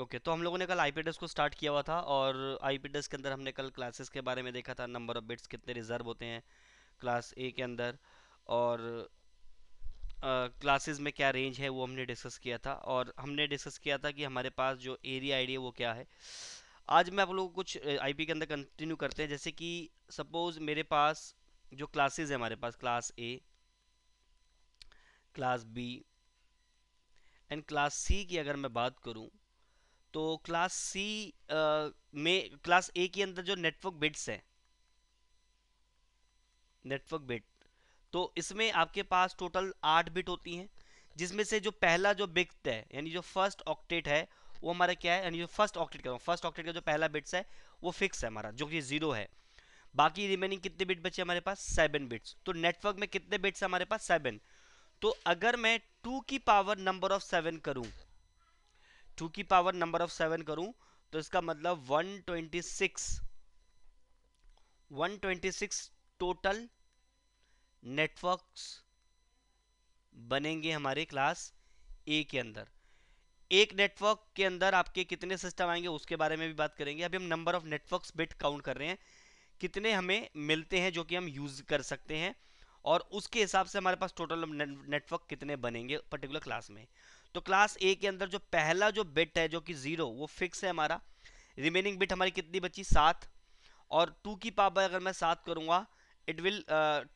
Okay okay, तो हम लोगों ने कल आई को स्टार्ट किया हुआ था और आई के अंदर हमने कल क्लासेस के बारे में देखा था नंबर ऑफ बिट्स कितने रिजर्व होते हैं क्लास ए के अंदर और क्लासेस uh, में क्या रेंज है वो हमने डिस्कस किया था और हमने डिस्कस किया था कि हमारे पास जो एरिया आईडी है वो क्या है आज मैं आप लोगों को कुछ आई के अंदर कंटिन्यू करते हैं जैसे कि सपोज मेरे पास जो क्लासेज है हमारे पास class A class B and class C की अगर मैं बात करूँ तो क्लास सी में क्लास ए के अंदर जो नेटवर्क बिट्स है नेटवर्क बिट तो इसमें आपके पास टोटल आठ बिट होती हैं जिसमें से जो पहला जो बिट है यानी जो फर्स्ट ऑक्टेट है वो हमारा क्या है यानी जो फर्स्ट ऑक्टेट का फर्स्ट ऑक्टेट का जो पहला बिट्स है वो फिक्स है हमारा जो कि जीरो है बाकी रिमेनिंग कितने बिट बचे हमारे पास सेवन बिट्स तो नेटवर्क में कितने बिट्स हमारे पास सेवन तो अगर मैं टू की पावर नंबर ऑफ सेवन करूँ टू की पावर नंबर ऑफ सेवन करूं तो इसका मतलब one twenty six one twenty six total networks बनेंगे हमारे क्लास ए के अंदर एक नेटवर्क के अंदर आपके कितने सिस्टम आएंगे उसके बारे में भी बात करेंगे अभी हम number of networks bit count कर रहे हैं कितने हमें मिलते हैं जो कि हम यूज कर सकते हैं और उसके हिसाब से हमारे पास टोटल नेटवर्क कितने बनेंगे पर्टिकुलर क्लास में तो क्लास ए के अंदर जो पहला जो बिट है जो कि जीरो वो फिक्स है हमारा रिमेनिंग बिट हमारी कितनी बची सात और टू की पावर अगर मैं सात करूँगा इट विल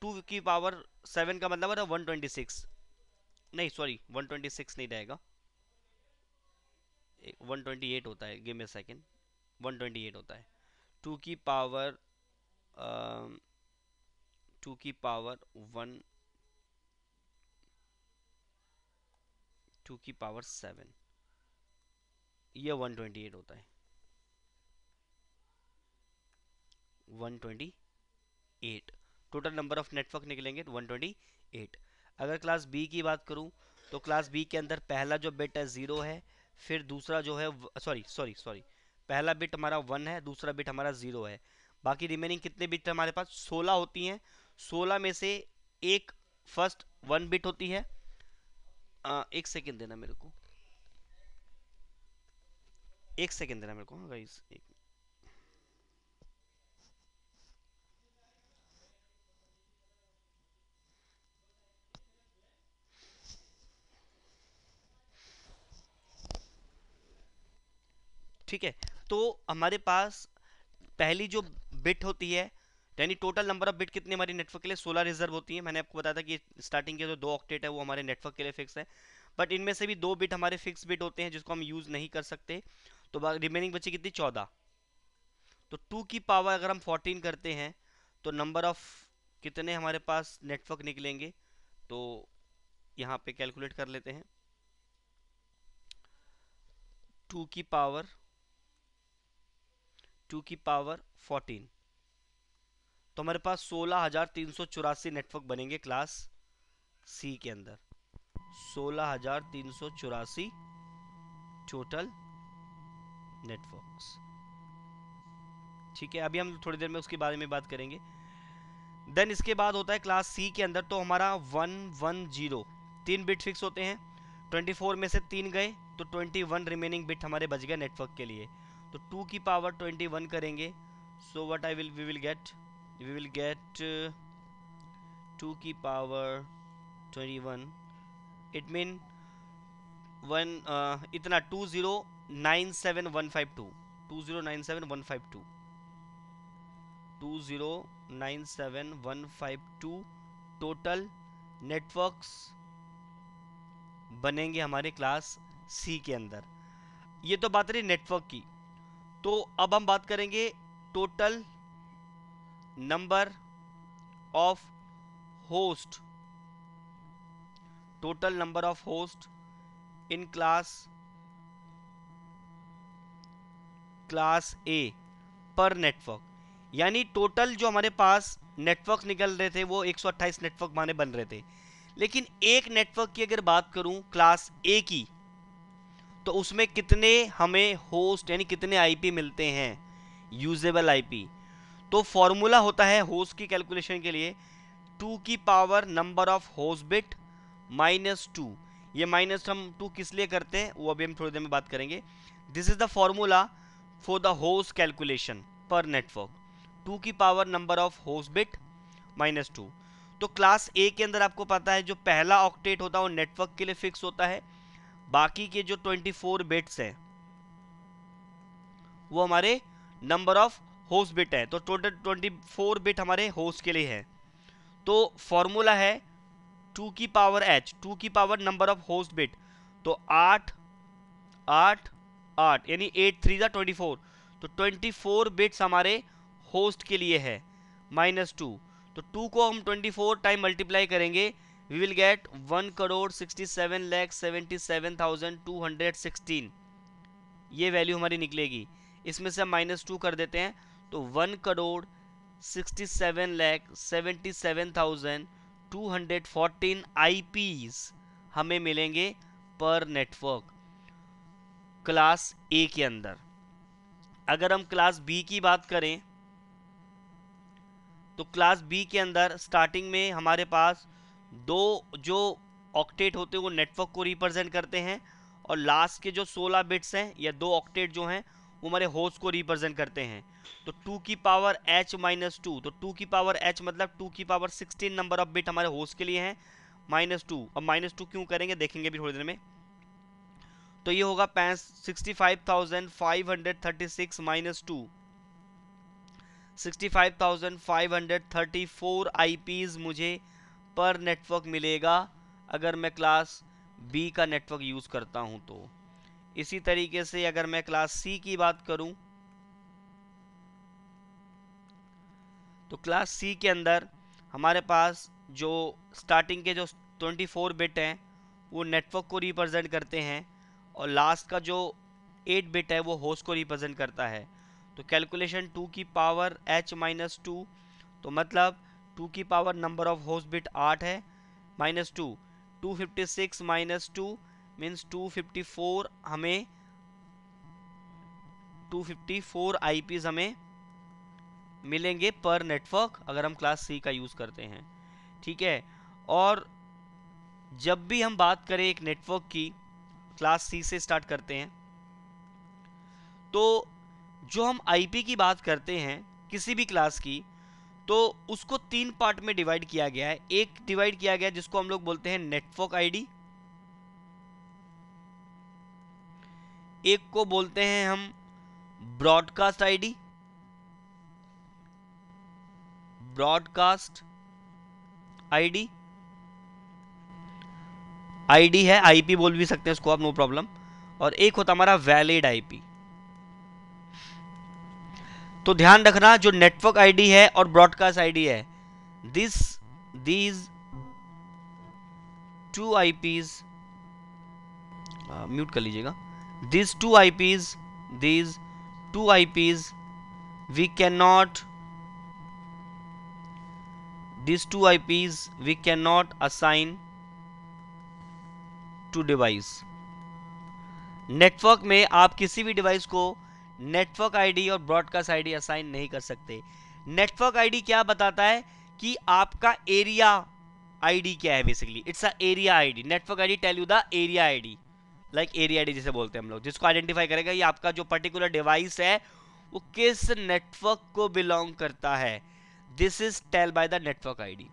टू की पावर सेवन का मतलब वन ट्वेंटी सिक्स नहीं सॉरी वन ट्वेंटी सिक्स नहीं रहेगा वन ट्वेंटी एट होता है gimme a second one twenty eight होता है टू की पावर टू um, की पावर वन टू की पावर सेवन ये वन ट्वेंटी एट होता है one twenty eight total number of network निकलेंगे वन ट्वेंटी एट अगर क्लास बी की बात करूं तो क्लास बी के अंदर पहला जो बिट है ज़ीरो है फिर दूसरा जो है सॉरी सॉरी सॉरी पहला बिट हमारा वन है दूसरा बिट हमारा ज़ीरो है बाकी रिमेनिंग कितने बिट हमारे पास सोलह होती हैं सोलह में से एक फर्स्ट वन बिट होती है आ, एक सेकेंड देना मेरे को एक सेकेंड देना मेरे को हाँ गाइस एक ठीक है तो हमारे पास पहली जो बिट होती है तो यानी टोटल नंबर ऑफ बिट कितने हमारी नेटवर्क के लिए सोलह रिजर्व होती है मैंने आपको बताया था कि स्टार्टिंग के जो दो ऑक्टेट है वो हमारे नेटवर्क के लिए फिक्स है बट इनमें से भी दो बिट हमारे फिक्स बिट होते हैं जिसको हम यूज़ नहीं कर सकते तो रिमेनिंग बची कितनी चौदह तो टू की पावर अगर हम फोर्टीन करते हैं तो नंबर ऑफ कितने हमारे पास नेटवर्क निकलेंगे तो यहाँ पे कैलकुलेट कर लेते हैं टू की पावर टू की पावर फोर्टीन तो हमारे पास सोलह हजार तीन सौ चौरासी नेटवर्क बनेंगे क्लास सी के अंदर सोलह हजार तीन सौ चौरासी टोटल नेटवर्क्स ठीक है अभी हम थोड़ी देर में उसके बारे में बात करेंगे देन इसके बाद होता है क्लास सी के अंदर तो हमारा वन वन जीरो तीन बिट फिक्स होते हैं ट्वेंटी फोर में से तीन गए तो ट्वेंटी वन रिमेनिंग बिट हमारे बच गए नेटवर्क के लिए तो टू की पावर ट्वेंटी वन करेंगे so what I will we will get we will get uh, 2 की पावर 21 इट मीन वन इतना two zero nine seven one five two two zero nine seven five two two zero nine seven one five two total networks बनेंगे हमारे class C के अंदर ये तो बात रही नेटवर्क की तो अब हम बात करेंगे total number of host total number of host in class class A per network यानी टोटल जो हमारे पास नेटवर्क निकल रहे थे वो 128 नेटवर्क माने बन रहे थे लेकिन एक नेटवर्क की अगर बात करूं क्लास ए की तो उसमें कितने हमें होस्ट यानी कितने आईपी मिलते हैं यूजेबल आईपी तो फॉर्मूला होता है होस की कैलकुलेशन के लिए टू की power number of host bit minus two ये माइनस हम टू किस लिए करते हैं वो अभी हम थोड़ी देर में बात करेंगे this is the formula for the host calculation per network two की power number of host bit minus two तो क्लास ए के अंदर आपको पता है जो पहला ऑक्टेट होता है वो नेटवर्क के लिए फिक्स होता है बाकी के जो 24 बिट्स हैं वो हमारे नंबर ऑफ होस्ट बिट है तो टोटल ट्वेंटी फोर बिट हमारे होस्ट के लिए है तो फॉर्मूला है टू की पावर एच टू की power number of host bit तो आठ आठ आठ यानी eight three are twenty four तो ट्वेंटी फोर बिट्स हमारे होस्ट के लिए है माइनस टू तो टू को हम ट्वेंटी फोर टाइम मल्टीप्लाई करेंगे we will get one crore sixty seven lakh seventy seven thousand two hundred sixteen ये वैल्यू हमारी निकलेगी इसमें से हम माइनस टू कर देते हैं तो one crore sixty seven lakh seventy seven thousand two hundred fourteen I हमें मिलेंगे पर नेटवर्क क्लास ए के अंदर अगर हम क्लास बी की बात करें तो क्लास बी के अंदर स्टार्टिंग में हमारे पास दो जो ऑक्टेट होते हैं वो नेटवर्क को रिप्रेजेंट करते हैं और लास्ट के जो 16 बिट्स हैं या दो ऑक्टेट जो हैं वो हमारे होस्ट को रिप्रेजेंट करते हैं तो टू की पावर एच माइनस टू तो टू की पावर एच मतलब टू की power sixteen number of bit हमारे होस्ट के लिए हैं माइनस टू अब माइनस टू क्यों करेंगे देखेंगे भी थोड़ी देर में तो ये होगा पैंस sixty five thousand five hundred thirty six minus two sixty मुझे पर नेटवर्क मिलेगा अगर मैं क्लास बी का नेटवर्क यूज़ करता हूँ तो इसी तरीके से अगर मैं क्लास सी की बात करूं तो क्लास सी के अंदर हमारे पास जो स्टार्टिंग के जो 24 बिट हैं वो नेटवर्क को रिप्रेजेंट करते हैं और लास्ट का जो 8 बिट है वो होस्ट को रिप्रेजेंट करता है तो कैलकुलेशन 2 की पावर h माइनस टू तो मतलब 2 की power number of host bit 8 है minus two two fifty six minus two means 254 हमें 254 आईपीस हमें मिलेंगे पर नेटवर्क अगर हम क्लास सी का यूज़ करते हैं ठीक है और जब भी हम बात करें एक नेटवर्क की क्लास सी से स्टार्ट करते हैं तो जो हम आईपी की बात करते हैं किसी भी क्लास की तो उसको तीन पार्ट में डिवाइड किया गया है एक डिवाइड किया गया जिसको हम लोग बोलते हैं नेटवर्क आईडी एक को बोलते हैं हम broadcast ID broadcast ID ID है आईपी बोल भी सकते हैं उसको आप नो प्रॉब्लम और एक होता हमारा वैलिड आईपी तो ध्यान रखना जो नेटवर्क आईडी है और ब्रॉडकास्ट आईडी है this these two IPs mute कर लीजिएगा these two IPs these two IPs we cannot these two IPs we cannot assign to device network में आप किसी भी डिवाइस को नेटवर्क आईडी और ब्रॉडकास्ट आईडी असाइन नहीं कर सकते नेटवर्क आईडी क्या बताता है कि आपका एरिया आईडी क्या है basically it's a area ID network ID tell you the area ID like area ID जिसे बोलते हैं हम लोग जिसको आइडेंटिफाई करेगा ये आपका जो पर्टिकुलर डिवाइस है वो किस नेटवर्क को बिलोंग करता है this is tell by the network ID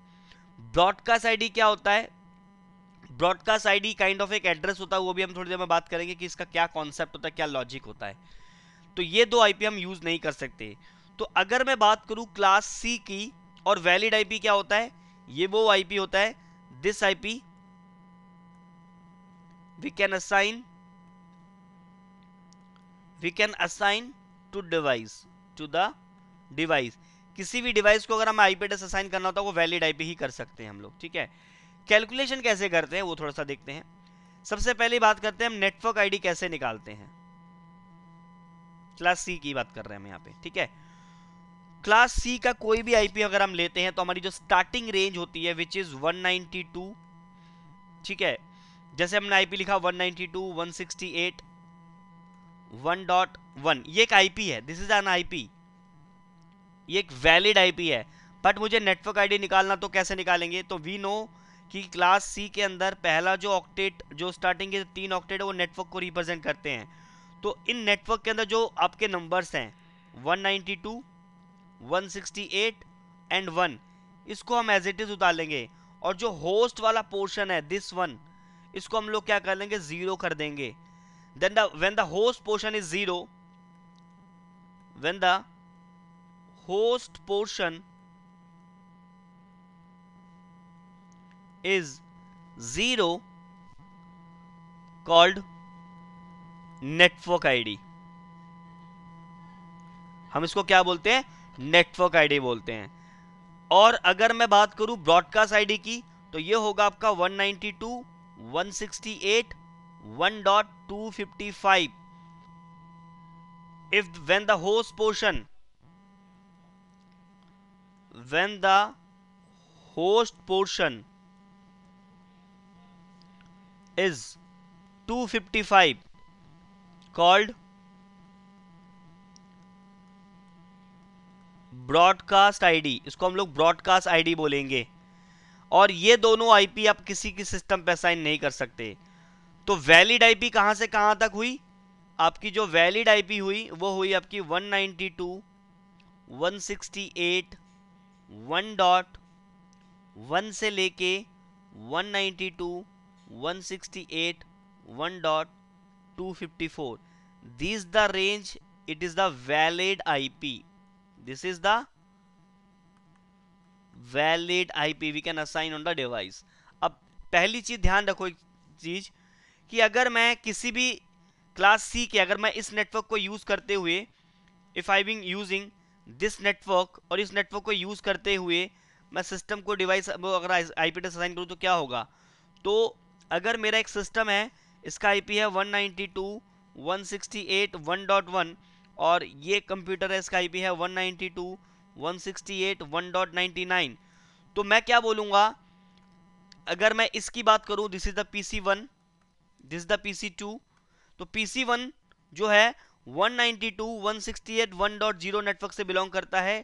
broadcast ID क्या होता है ब्रॉडकास्ट आईडी काइंड ऑफ एक एड्रेस होता है वो भी हम थोड़ी देर में बात करेंगे कि इसका क्या कॉन्सेप्ट होता है क्या लॉजिक होता है तो ये दो आईपी हम यूज नहीं कर सकते तो अगर मैं बात करूं क्लास सी की और वैलिड आईपी क्या होता है ये वो आईपी होता है this IP we can assign we can assign to device to the device किसी भी डिवाइस को अगर हम आईपी एड्रेस असाइन करना होता है वो वैलिड आईपी ही कर सकते हैं हम लोग ठीक है कैलकुलेशन कैसे करते हैं वो थोड़ा सा देखते हैं सबसे पहले बात करते हैं हम नेटवर्क आईडी कैसे निकालते हैं क्लास सी की बात कर रहे हैं हम यहाँ पे ठीक है क्लास सी का कोई भी आईपी अगर हम लेते हैं तो हमारी जो स्टार्टिंग रेंज होती है विच इज वन ठीक है जैसे हमने आईपी लिखा 1.1 ये एक आईपी है दिस इज एन आईपी ये एक वैलिड आईपी है बट मुझे नेटवर्क आईडी निकालना तो कैसे निकालेंगे तो वी नो कि क्लास सी के अंदर पहला जो ऑक्टेट जो स्टार्टिंग के तीन ऑक्टेट है वो नेटवर्क को रिप्रेजेंट करते हैं तो इन नेटवर्क के अंदर जो आपके नंबर्स हैं 192, 168 एंड 1 इसको हम एज इट इज़ उतार लेंगे और जो होस्ट वाला पोर्शन है दिस वन इसको हम लोग क्या कर लेंगे जीरो कर देंगे then the when the host portion is zero when the host portion is zero called network ID हम इसको क्या बोलते हैं नेटवर्क आईडी बोलते हैं और अगर मैं बात करूं ब्रॉडकास्ट आईडी की तो ये होगा आपका 192 168 if when the host portion when the host portion is 255 called broadcast ID इसको हम लोग ब्रॉडकास्ट आईडी बोलेंगे और ये दोनों आईपी आप किसी की सिस्टम पे साइन नहीं कर सकते तो वैलिड आईपी कहां से कहां तक हुई आपकी जो वैलिड आईपी हुई वो हुई आपकी 192 168 1 डॉट से लेके 192 168 1 dot this the range it is the valid IP. This is the valid IP we can assign on the device अब पहली चीज ध्यान रखो एक चीज कि अगर मैं किसी भी क्लास सी के अगर मैं इस नेटवर्क को यूज़ करते हुए if I being using this network और इस नेटवर्क को यूज़ करते हुए मैं सिस्टम को डिवाइस अगर आई पी एड्रेस असाइन करूँ तो क्या होगा तो अगर मेरा एक सिस्टम है इसका आई पी है one ninety two one sixty eight one dot one और ये कंप्यूटर है इसका आई पी है वन नाइन्टी टू 168 तो मैं क्या बोलूंगा अगर मैं इसकी बात करूं this is the P C one this the P C two तो पी सी वन जो है 192 168 नेटवर्क से बिलोंग करता है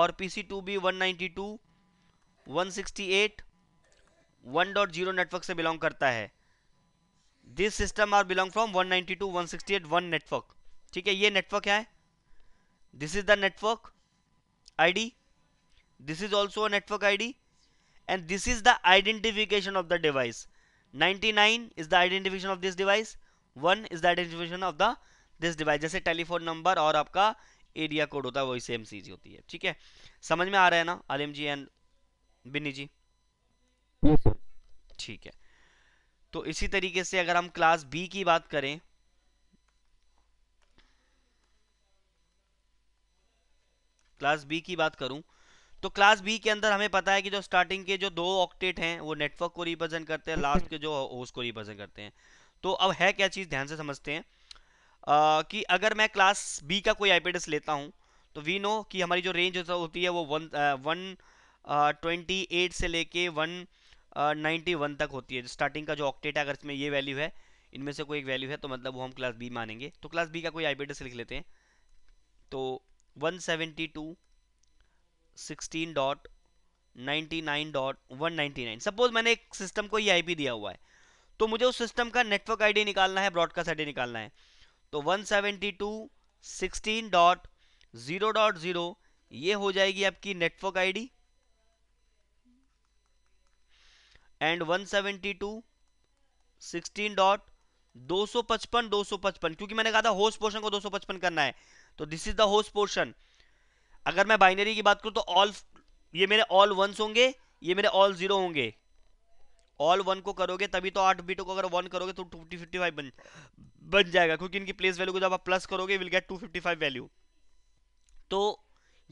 और पी सी टू भी 192 168 1.0 नेटवर्क से बिलोंग करता है this system are belong from 192 168 network ठीक है ये नेटवर्क क्या है this is the network id this is also a network id and this is the identification of the device 99 is the identification of this device 1 is the identification of the this device jaise telephone number aur aapka area code hota hai होता same cheez hoti hai theek hai samajh mein aa raha hai na alim ji and binni ji yes sir theek hai to isi tarike se agar hum class b ki baat kare class B की बात करूं तो class B के अंदर हमें पता है कि जो स्टार्टिंग के जो दो ऑक्टेट हैं वो नेटवर्क को रिप्रेजेंट करते हैं लास्ट के जो होस्ट को रिप्रेजेंट करते हैं तो अब है क्या चीज़ ध्यान से समझते हैं आ, कि अगर मैं क्लास बी का कोई आई लेता हूँ तो वी नो कि हमारी जो रेंज होती है वो वन वन ट्वेंटी से लेके वन नाइन्टी वन तक होती है स्टार्टिंग का जो ऑक्टेट है अगर इसमें ये वैल्यू है इनमें से कोई एक वैल्यू है तो मतलब वो हम क्लास बी मानेंगे तो क्लास बी का कोई आई लिख लेते हैं तो two sixteen dot nine dot nine suppose मैंने एक सिस्टम को ये e आईपी दिया हुआ है तो मुझे उस सिस्टम का नेटवर्क आईडी निकालना है ब्रॉडकास्ट आईडी निकालना है तो two sixteen dot zero dot zero ये हो जाएगी आपकी network ID and 172 sixteen dot सौ 255 क्योंकि मैंने कहा था होस्ट पोर्शन को 255 करना है तो this is the host portion अगर मैं बाइनरी की बात करूं तो ऑल ये मेरे ऑल वंस होंगे ये मेरे ऑल जीरो होंगे ऑल वन को करोगे तभी तो आठ बीटों को अगर वन करोगे तो टू फिफ्टी फिफ्टी फाइव बन बन जाएगा क्योंकि इनकी प्लेस वैल्यू को जब आप प्लस करोगे will get two fifty five value तो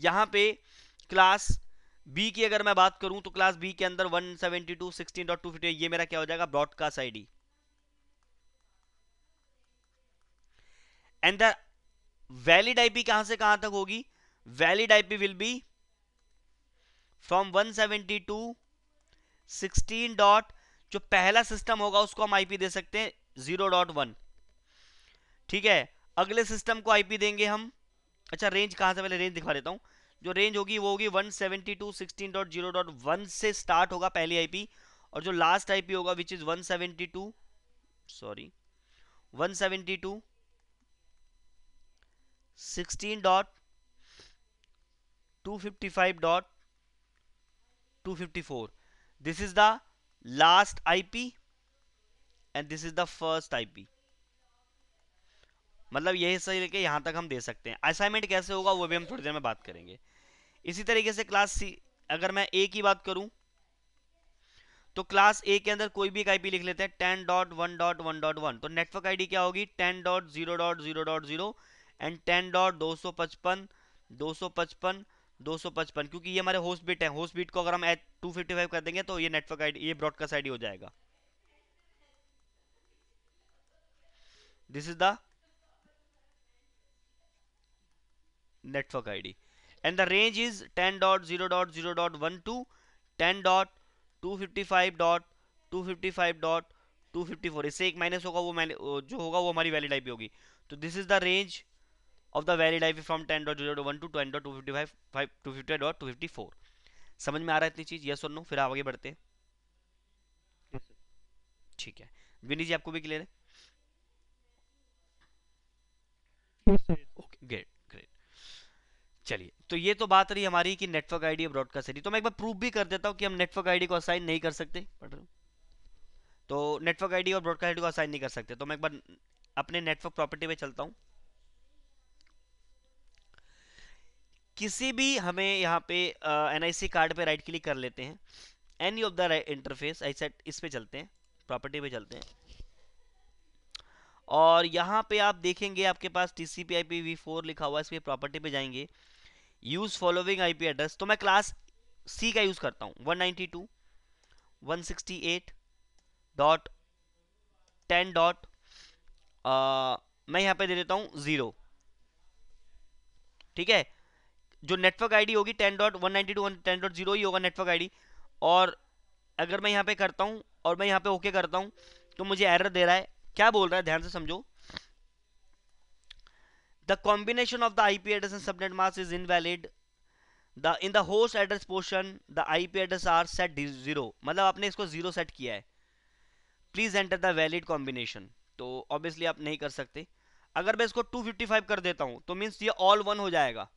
यहाँ पे क्लास बी की अगर मैं बात करूं तो क्लास बी के अंदर one seventy two sixteen dot two fifty ये मेरा क्या हो जाएगा broadcast I D and valid IP कहां से कहां तक होगी valid IP will be from 172 sixteen dot जो पहला सिस्टम होगा उसको हम आईपी दे सकते हैं जीरो डॉट वन ठीक है अगले सिस्टम को आईपी देंगे हम अच्छा रेंज कहां से पहले रेंज दिखा देता हूं जो रेंज होगी वो होगी 172.16.0.1 से स्टार्ट होगा पहली आईपी और जो लास्ट आईपी होगा which is 172 sorry 172 sixteen dot two fifty five dot two fifty four this is the last IP and this is the first IP मतलब यही सही लेके यहां तक हम दे सकते हैं असाइनमेंट कैसे होगा वो भी हम थोड़ी देर में बात करेंगे इसी तरीके से क्लास सी अगर मैं ए की बात करूं तो क्लास ए के अंदर कोई भी एक आईपी लिख लेते हैं ten dot one dot one dot one तो नेटवर्क आईडी क्या होगी ten dot zero dot zero dot zero and ten dot दो सौ पचपन दो सौ पचपन दो सौ पचपन क्योंकि ये हमारे होस्ट बीट है होस्ट बीट को अगर हम एट टू फिफ्टी फाइव कर देंगे तो ये नेटवर्क आईडी ये ब्रॉडकास्ट आईडी हो जाएगा this is the range is ten ten dot dot dot dot zero zero one two two fifty five dot two fifty five dot two fifty four इससे एक minus होगा वो जो होगा वो हमारी वैलिड आईपी होगी तो this is the range of the valid I from ten dot zero one two ten dot two fifty five five two fifty dot two fifty four समझ में आ रहा है इतनी चीज़ यस और नो फिर आगे बढ़ते हैं ठीक है विनी जी आपको भी क्लियर है ओके ग्रेट ग्रेट चलिए तो ये तो बात रही हमारी कि नेटवर्क आईडी ब्रॉडकास्ट आईडी तो मैं एक बार प्रूफ भी कर देता हूँ कि हम नेटवर्क आईडी को असाइन नहीं कर सकते तो नेटवर्क आईडी और ब्रॉडकास्ट आईडी को असाइन नहीं कर सकते तो मैं एक बार अपने नेटवर्क प्रॉपर्टी पे चलता हूँ किसी भी हमें यहाँ पे एन सी कार्ड पे राइट क्लिक कर लेते हैं any of the interface I set इस पे चलते हैं प्रॉपर्टी पे चलते हैं और यहाँ पे आप देखेंगे आपके पास T C P I P V four लिखा हुआ है इस पर प्रॉपर्टी पे जाएंगे use following I P address तो मैं क्लास सी का यूज़ करता हूँ one ninety two one sixty eight dot ten dot मैं यहाँ पे दे देता हूँ ज़ीरो ठीक है जो नेटवर्क आईडी होगी ten dot one two ten dot zero ही होगा नेटवर्क आईडी और अगर मैं यहाँ पे करता हूँ और मैं यहाँ पे ओके करता हूँ तो मुझे एरर दे रहा है क्या बोल रहा है ध्यान से समझो the combination of the address address and subnet mask is the in the host address portion the I P address are set zero मतलब आपने इसको जीरो सेट किया है please enter the valid combination तो ऑब्वियसली आप नहीं कर सकते अगर मैं इसको 255 कर देता हूं तो मीन्स ये ऑल वन हो जाएगा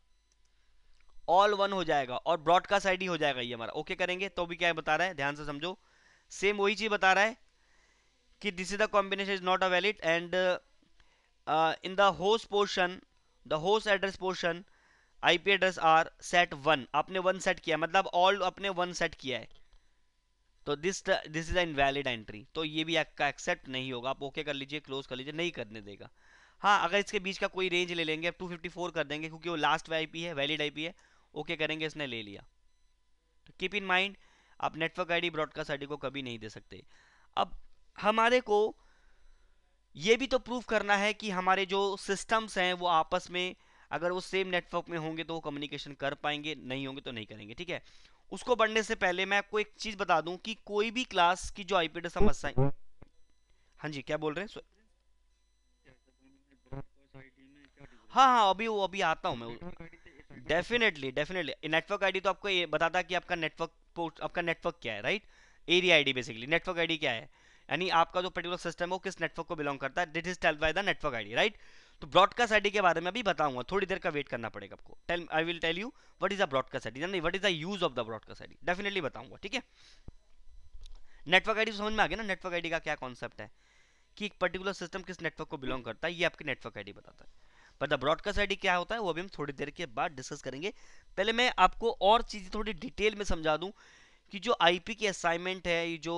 ऑल वन हो जाएगा और ब्रॉडकास्ट आईडी हो जाएगा ये हमारा ओके करेंगे तो भी क्या बता रहा है ध्यान से समझो सेम वही चीज़ बता रहा है कि this is the combination is not a valid and in the host portion the host address portion IP address are set one आपने वन सेट किया मतलब ऑल आपने वन सेट किया है तो this this is a invalid entry तो ये भी आपका एक्सेप्ट नहीं होगा आप ओके कर लीजिए क्लोज कर लीजिए नहीं करने देगा हाँ अगर इसके बीच का कोई रेंज ले लेंगे आप 254 कर देंगे क्योंकि वो लास्ट आई है वैलिड आई है ओके okay करेंगे इसने ले लिया तो कीप इन माइंड आप नेटवर्क आईडी ब्रॉडकास्ट आईडी को कभी नहीं दे सकते अब हमारे को ये भी तो प्रूफ करना है कि हमारे जो सिस्टम्स हैं वो आपस में अगर वो सेम नेटवर्क में होंगे तो वो कम्युनिकेशन कर पाएंगे नहीं होंगे तो नहीं करेंगे ठीक है उसको बढ़ने से पहले मैं आपको एक चीज़ बता दूं कि कोई भी क्लास की जो आईपी पी एड्रेस हम असाइन हाँ जी क्या बोल रहे हैं हाँ हाँ अभी वो अभी आता हूँ मैं डेफिनेटली डेफिनेटली नेटवर्क आईडी तो आपको ये बताता कि आपका नेटवर्क पोर्ट आपका नेटवर्क क्या है right area ID basically network ID क्या है यानी आपका जो पर्टिकुलर सिस्टम वो किस नेटवर्क को बिलोंग करता है that is tell by the network ID right तो ब्रॉडकास्ट आईडी के बारे में अभी बताऊंगा थोड़ी देर का वेट करना पड़ेगा आपको tell I will tell you what is the broadcast ID यानी what is the use of the broadcast ID definitely बताऊंगा ठीक है नेटवर्क आईडी तो समझ में आ गया ना नेटवर्क आईडी का क्या कॉन्सेप्ट है कि एक पर्टिकुलर सिस्टम किस नेटवर्क को बिलोंग करता है ये आपकी नेटवर्क आईडी बताता है पर द ब्रॉडकास्ट आईडी क्या होता है वो अभी हम थोड़ी देर के बाद डिस्कस करेंगे पहले मैं आपको और चीज़ें थोड़ी डिटेल में समझा दूँ कि जो आईपी की असाइनमेंट है ये जो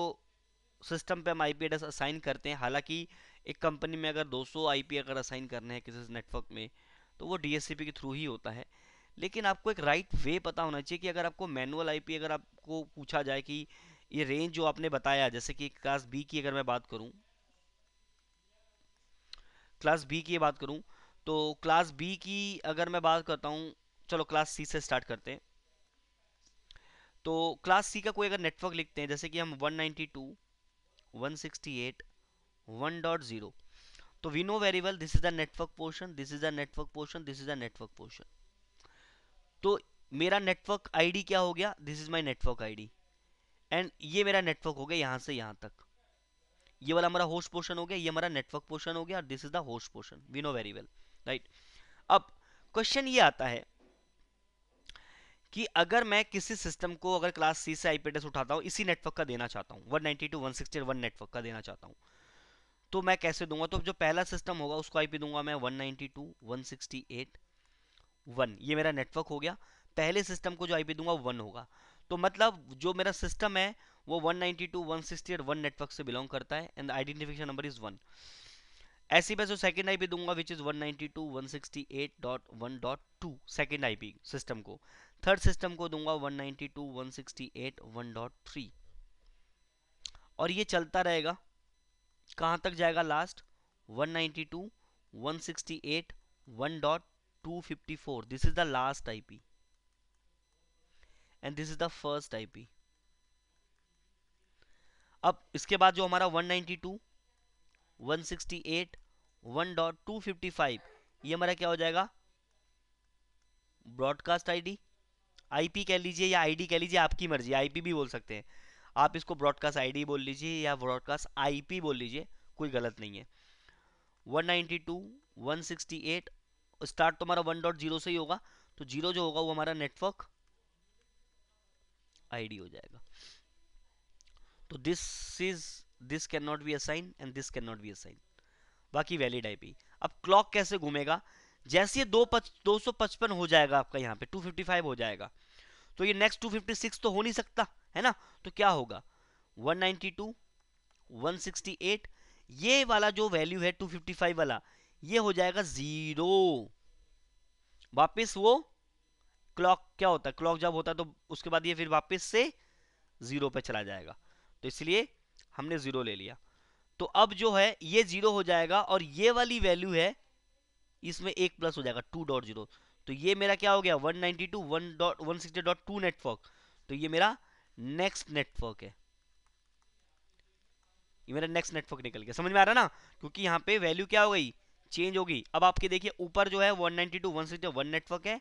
सिस्टम पे हम आई एड्रेस असाइन करते हैं हालांकि एक कंपनी में अगर 200 आईपी अगर असाइन करने हैं किसी नेटवर्क में तो वो डीएससीपी के थ्रू ही होता है लेकिन आपको एक राइट right वे पता होना चाहिए कि अगर आपको मैनुअल आईपी अगर आपको पूछा जाए कि ये रेंज जो आपने बताया जैसे कि क्लास बी की अगर मैं बात करूँ क्लास बी की बात करूँ तो क्लास बी की अगर मैं बात करता हूँ चलो क्लास सी से स्टार्ट करते हैं तो क्लास सी का कोई अगर नेटवर्क लिखते हैं जैसे कि हम 192, 168, 1.0 तो we know very well this is the network portion this is the network portion this is the network portion तो मेरा नेटवर्क आईडी क्या हो गया this is my network ID and ये मेरा नेटवर्क हो गया यहाँ से यहाँ तक ये वाला हमारा होस्ट पोर्शन हो गया ये हमारा नेटवर्क पोर्शन हो गया और this is the host portion we know very well right अब क्वेश्चन ये आता है कि अगर मैं किसी सिस्टम को अगर क्लास सी से आईपी एड्रेस उठाता हूँ इसी नेटवर्क का देना चाहता हूँ वन 160, 1 नेटवर्क का देना चाहता हूँ तो मैं कैसे दूंगा तो जो पहला सिस्टम होगा उसको आईपी दूंगा मैं 192, 168, 1 ये मेरा नेटवर्क हो गया पहले सिस्टम को जो आईपी दूंगा वन होगा तो मतलब जो मेरा सिस्टम है वो 192, 168, 1 नेटवर्क से बिलोंग करता है and identification number is one ऐसी मैं जो सेकेंड आई दूंगा which is one 192.168.1.2 second IP system को थर्ड सिस्टम को दूंगा 192.168.1.3 और ये चलता रहेगा कहाँ तक जाएगा last 192 168 1.254 this is the last IP and this is the first अब इसके बाद जो हमारा 192 168 ये हमारा क्या हो जाएगा ब्रॉडकास्ट आईडी आईपी कह लीजिए या आईडी कह लीजिए आपकी मर्जी आईपी भी बोल सकते हैं आप इसको ब्रॉडकास्ट आईडी बोल लीजिए या ब्रॉडकास्ट आईपी बोल लीजिए कोई गलत नहीं है 192 168 स्टार्ट तो हमारा 1.0 से ही होगा तो जीरो जो होगा वो हमारा नेटवर्क आईडी हो जाएगा तो this is this can not be assign and this can not be assign बाकी वैलिड आईपी अब क्लॉक कैसे घूमेगा जैसे ये दो पच, दो सौ पचपन हो जाएगा आपका यहाँ पे 255 हो जाएगा तो ये नेक्स्ट 256 तो हो नहीं सकता है ना तो क्या होगा 192 168 ये वाला जो वैल्यू है 255 वाला ये हो जाएगा जीरो वापस वो क्लॉक क्या होता है क्लॉक जब होता है तो उसके बाद ये फिर वापस से जीरो पे चला जाएगा तो इसलिए हमने ज़ीरो ले लिया तो अब जो है ये ज़ीरो हो जाएगा और ये वाली वैल्यू है इसमें एक प्लस हो जाएगा टू डॉट जीरो तो ये मेरा क्या हो गया one ninety two one dot one sixty dot two network तो ये मेरा नेक्स्ट नेटवर्क है ये मेरा नेक्स्ट नेटवर्क निकल गया समझ में आ रहा ना क्योंकि यहाँ पे वैल्यू क्या हो गई चेंज होगी अब आपके देखिए ऊपर जो है one ninety two one sixty one network है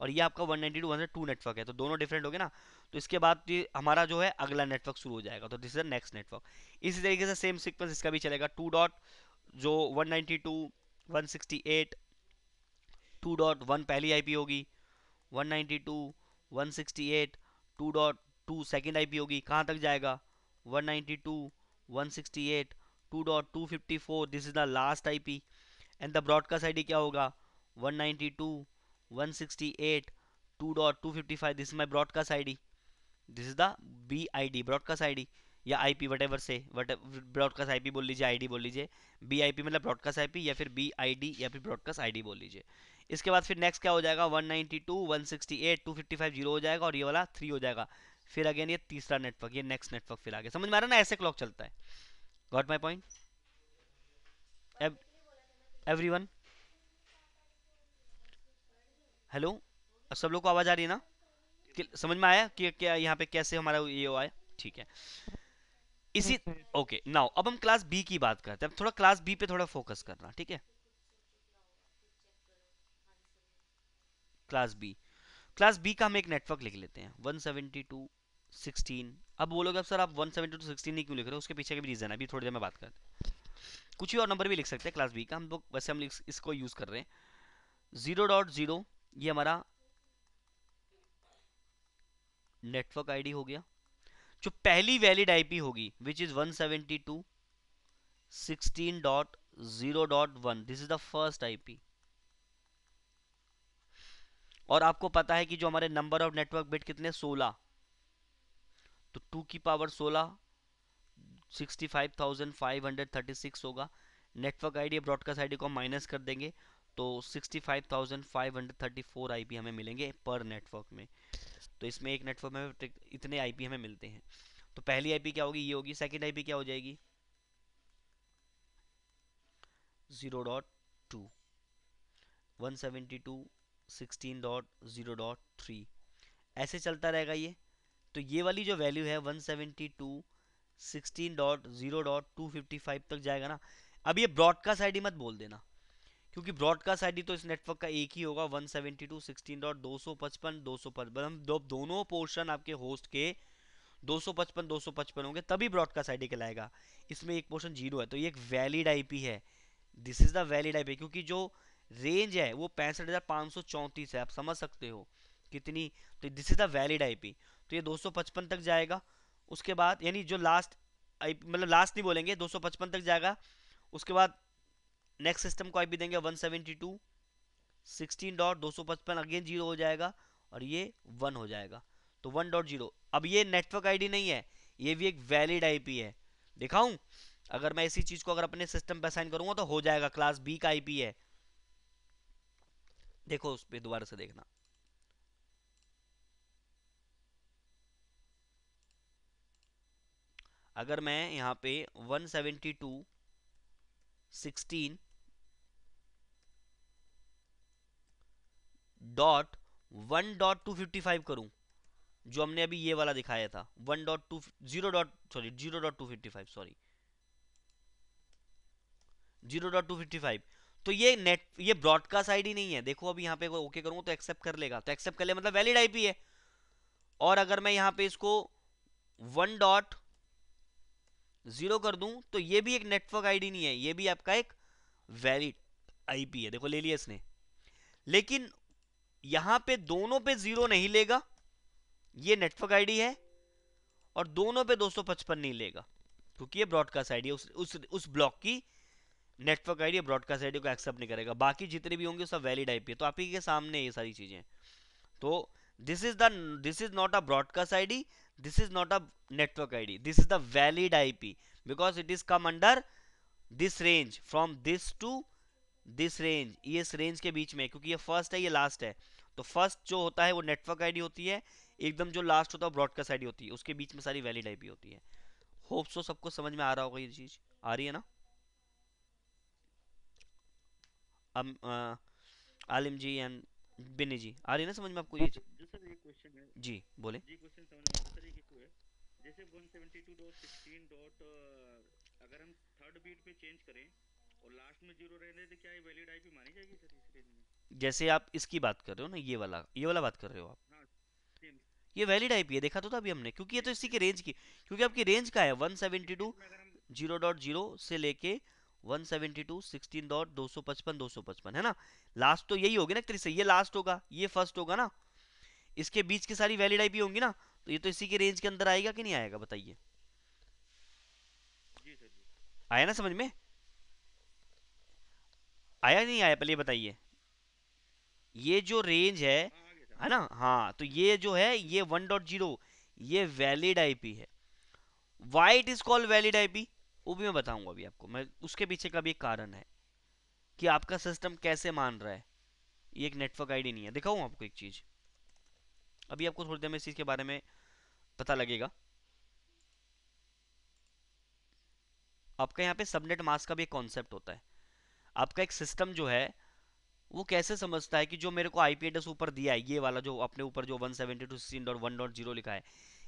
और ये आपका one ninety two one two network है तो दोनों डिफरेंट हो गए ना तो इसके बाद तो ये हमारा जो है अगला नेटवर्क शुरू हो जाएगा तो this is the next network इसी तरीके से सेम सिक्वेंस इसका भी चलेगा टू डॉट जो one ninety two one sixty eight two dot one पहली आईपी होगी one ninety two one sixty eight two dot two second I होगी कहाँ तक जाएगा one ninety two one sixty eight two dot two fifty four this is the last I P and the broadcast I D क्या होगा one ninety two 168 2.255 this is this is the B I D broadcast I D या I P whatever से what broadcast I P बोल लीजिए I D बोल लीजिए B I P मतलब broadcast I P या फिर बी आई डी या फिर ब्रॉडकास्ट आई डी बोल लीजिए इसके बाद फिर नेक्स्ट क्या हो जाएगा 192, 168, 255 जीरो हो जाएगा और ये वाला थ्री हो जाएगा फिर अगेन ये तीसरा नेटवर्क ये नेक्स्ट नेटवर्क फिर आगे समझ में आ रहा ना ऐसे क्लॉक चलता है got my point everyone hello सब लोग को आवाज़ आ रही है ना समझ में आया कि क्या यहाँ पे कैसे हमारा ये हुआ है ठीक है इसी ओके नाउ अब हम क्लास बी की बात करते हैं थोड़ा क्लास बी पे थोड़ा फोकस करना ठीक है क्लास बी क्लास बी का हम एक नेटवर्क लिख लेते हैं 172 16 अब बोलोगे अब सर आप 172 टू 16 नहीं क्यों लिख रहे हो उसके पीछे का भी रीज़न है अभी थोड़ी देर में बात करते हैं कुछ ही और नंबर भी लिख सकते हैं क्लास बी का हम लोग वैसे हम इसको यूज़ कर रहे हैं जीरो डॉट जीरो ये हमारा नेटवर्क आईडी हो गया जो पहली वैलिड आईपी होगी which is seventy two one this is the first IP और आपको पता है कि जो हमारे नंबर ऑफ नेटवर्क बिट कितने 16 तो 2 की पावर 16 65,536 होगा नेटवर्क आईडी ब्रॉडकास्ट आईडी को माइनस कर देंगे तो 65,534 आईपी हमें मिलेंगे पर नेटवर्क में तो इसमें एक नेटवर्क में इतने आईपी हमें मिलते हैं तो पहली आईपी क्या होगी ये होगी सेकंड आईपी क्या हो जाएगी zero dot two one seventy two sixteen dot zero dot three ऐसे चलता रहेगा ये तो ये वाली जो वैल्यू है वन सेवेंटी टू सिक्सटीन तक जाएगा ना अब ये ब्रॉडकास्ट आईडी मत बोल देना क्योंकि ब्रॉडकास्ट आईडी तो इस नेटवर्क का एक ही होगा सेवेंटी सौ पचपन हम दो, दोनों पोर्शन आपके होस्ट के 255 255 होंगे तभी ब्रॉडकास्ट आईडी कहलाएगा इसमें एक पोर्शन जीरो है तो ये एक वैलिड आईपी है this is the valid IP क्योंकि जो रेंज है वो पैंसठ हजार सौ चौंतीस है आप समझ सकते हो कितनी तो this is the valid IP तो ये 255 तक जाएगा उसके बाद यानी जो लास्ट आई मतलब लास्ट नहीं बोलेंगे 255 तक जाएगा उसके बाद नेक्स्ट सिस्टम को आई आईपी देंगे 172 सिक्सटीन डॉट 255 अगेन जीरो हो जाएगा और ये वन हो जाएगा तो वन डॉट जीरो अब ये नेटवर्क आईडी नहीं है ये भी एक वैलिड आईपी है दिखाऊं अगर मैं इसी चीज को अगर अपने सिस्टम पर साइन करूंगा तो हो जाएगा क्लास बी का आईपी है देखो उस पर दोबारा से देखना अगर मैं यहाँ पे 172 16 dot one dot two fifty five करूँ जो हमने अभी ये वाला दिखाया था one dot two zero dot sorry zero dot two fifty five sorry zero dot two fifty five तो ये नेट ये ब्रॉडकास्ट आईडी नहीं है देखो अभी यहाँ पे ओके करूँगा तो एक्सेप्ट कर लेगा तो एक्सेप्ट कर ले मतलब वैलिड आईपी है और अगर मैं यहाँ पे इसको वन डॉट जीरो कर दूं तो ये भी एक नेटवर्क आईडी नहीं है ये भी आपका एक वैलिड आईपी है देखो ले लिया इसने लेकिन यहां पे दोनों पे जीरो नहीं लेगा ये नेटवर्क आईडी है और दोनों पे 255 नहीं लेगा क्योंकि ये ब्रॉडकास्ट आईडी उस उस उस ब्लॉक की नेटवर्क आईडी ब्रॉडकास्ट आईडी को एक्सेप्ट नहीं करेगा बाकी जितने भी होंगे सब वैलिड आईपी है तो आप ही के सामने ये सारी चीजें तो this is the this is not a broadcast ID this is not a network ID this is the valid IP because it is come under this range from this to this range ये इस range के बीच में क्योंकि ये first है ये last है तो फर्स्ट जो होता है वो नेटवर्क आईडी होती है एकदम जो लास्ट होता है ब्रॉडकास्ट आईडी होती है उसके बीच में सारी वैलिड आई होती है होप सो सबको समझ में आ रहा होगा ये चीज आ रही है ना अब आ, आलिम जी एंड बिनी जी आ रही है ना समझ में आपको ये जी, जी बोले जी जैसे 172.16. अगर हम थर्ड बीट पे चेंज करें और लास्ट में जीरो रहने से क्या ये वैलिड आईपी मानी जाएगी सर इस रेंज में जैसे आप इसकी बात कर रहे हो ना ये वाला ये वाला बात कर रहे हो आप हाँ, ये वैलिड आईपी है देखा तो था अभी हमने क्योंकि ये तो इसी के रेंज की क्योंकि आपकी रेंज का है वन डॉट जीरो से लेके दो सौ पचपन है ना लास्ट तो यही होगी ना तेरी से ये लास्ट होगा ये फर्स्ट होगा ना इसके बीच की सारी वैलिड आईपी होंगी ना तो ये तो इसी के रेंज के अंदर आएगा कि नहीं आएगा बताइए आया ना समझ में आया नहीं आया पहले बताइए ये जो रेंज है है ना हाँ तो ये जो है ये 1.0 ये वैलिड आईपी है why it is called valid IP वो भी मैं बताऊंगा अभी आपको मैं उसके पीछे का भी एक कारण है कि आपका सिस्टम कैसे मान रहा है ये एक नेटवर्क आईडी नहीं है दिखाऊँ आपको एक चीज़ अभी आपको थोड़ी देर में इस चीज़ के बारे में पता लगेगा आपका यहाँ पे सबनेट मास्क का भी एक कॉन्सेप्ट होता है आपका एक सिस्टम जो है वो कैसे समझता है कि जो मेरे को आई पी एड्रेस ऊपर दिया है ये वाला जो अपने ऊपर जो one seventy two sixteen dot one dot zero लिखा है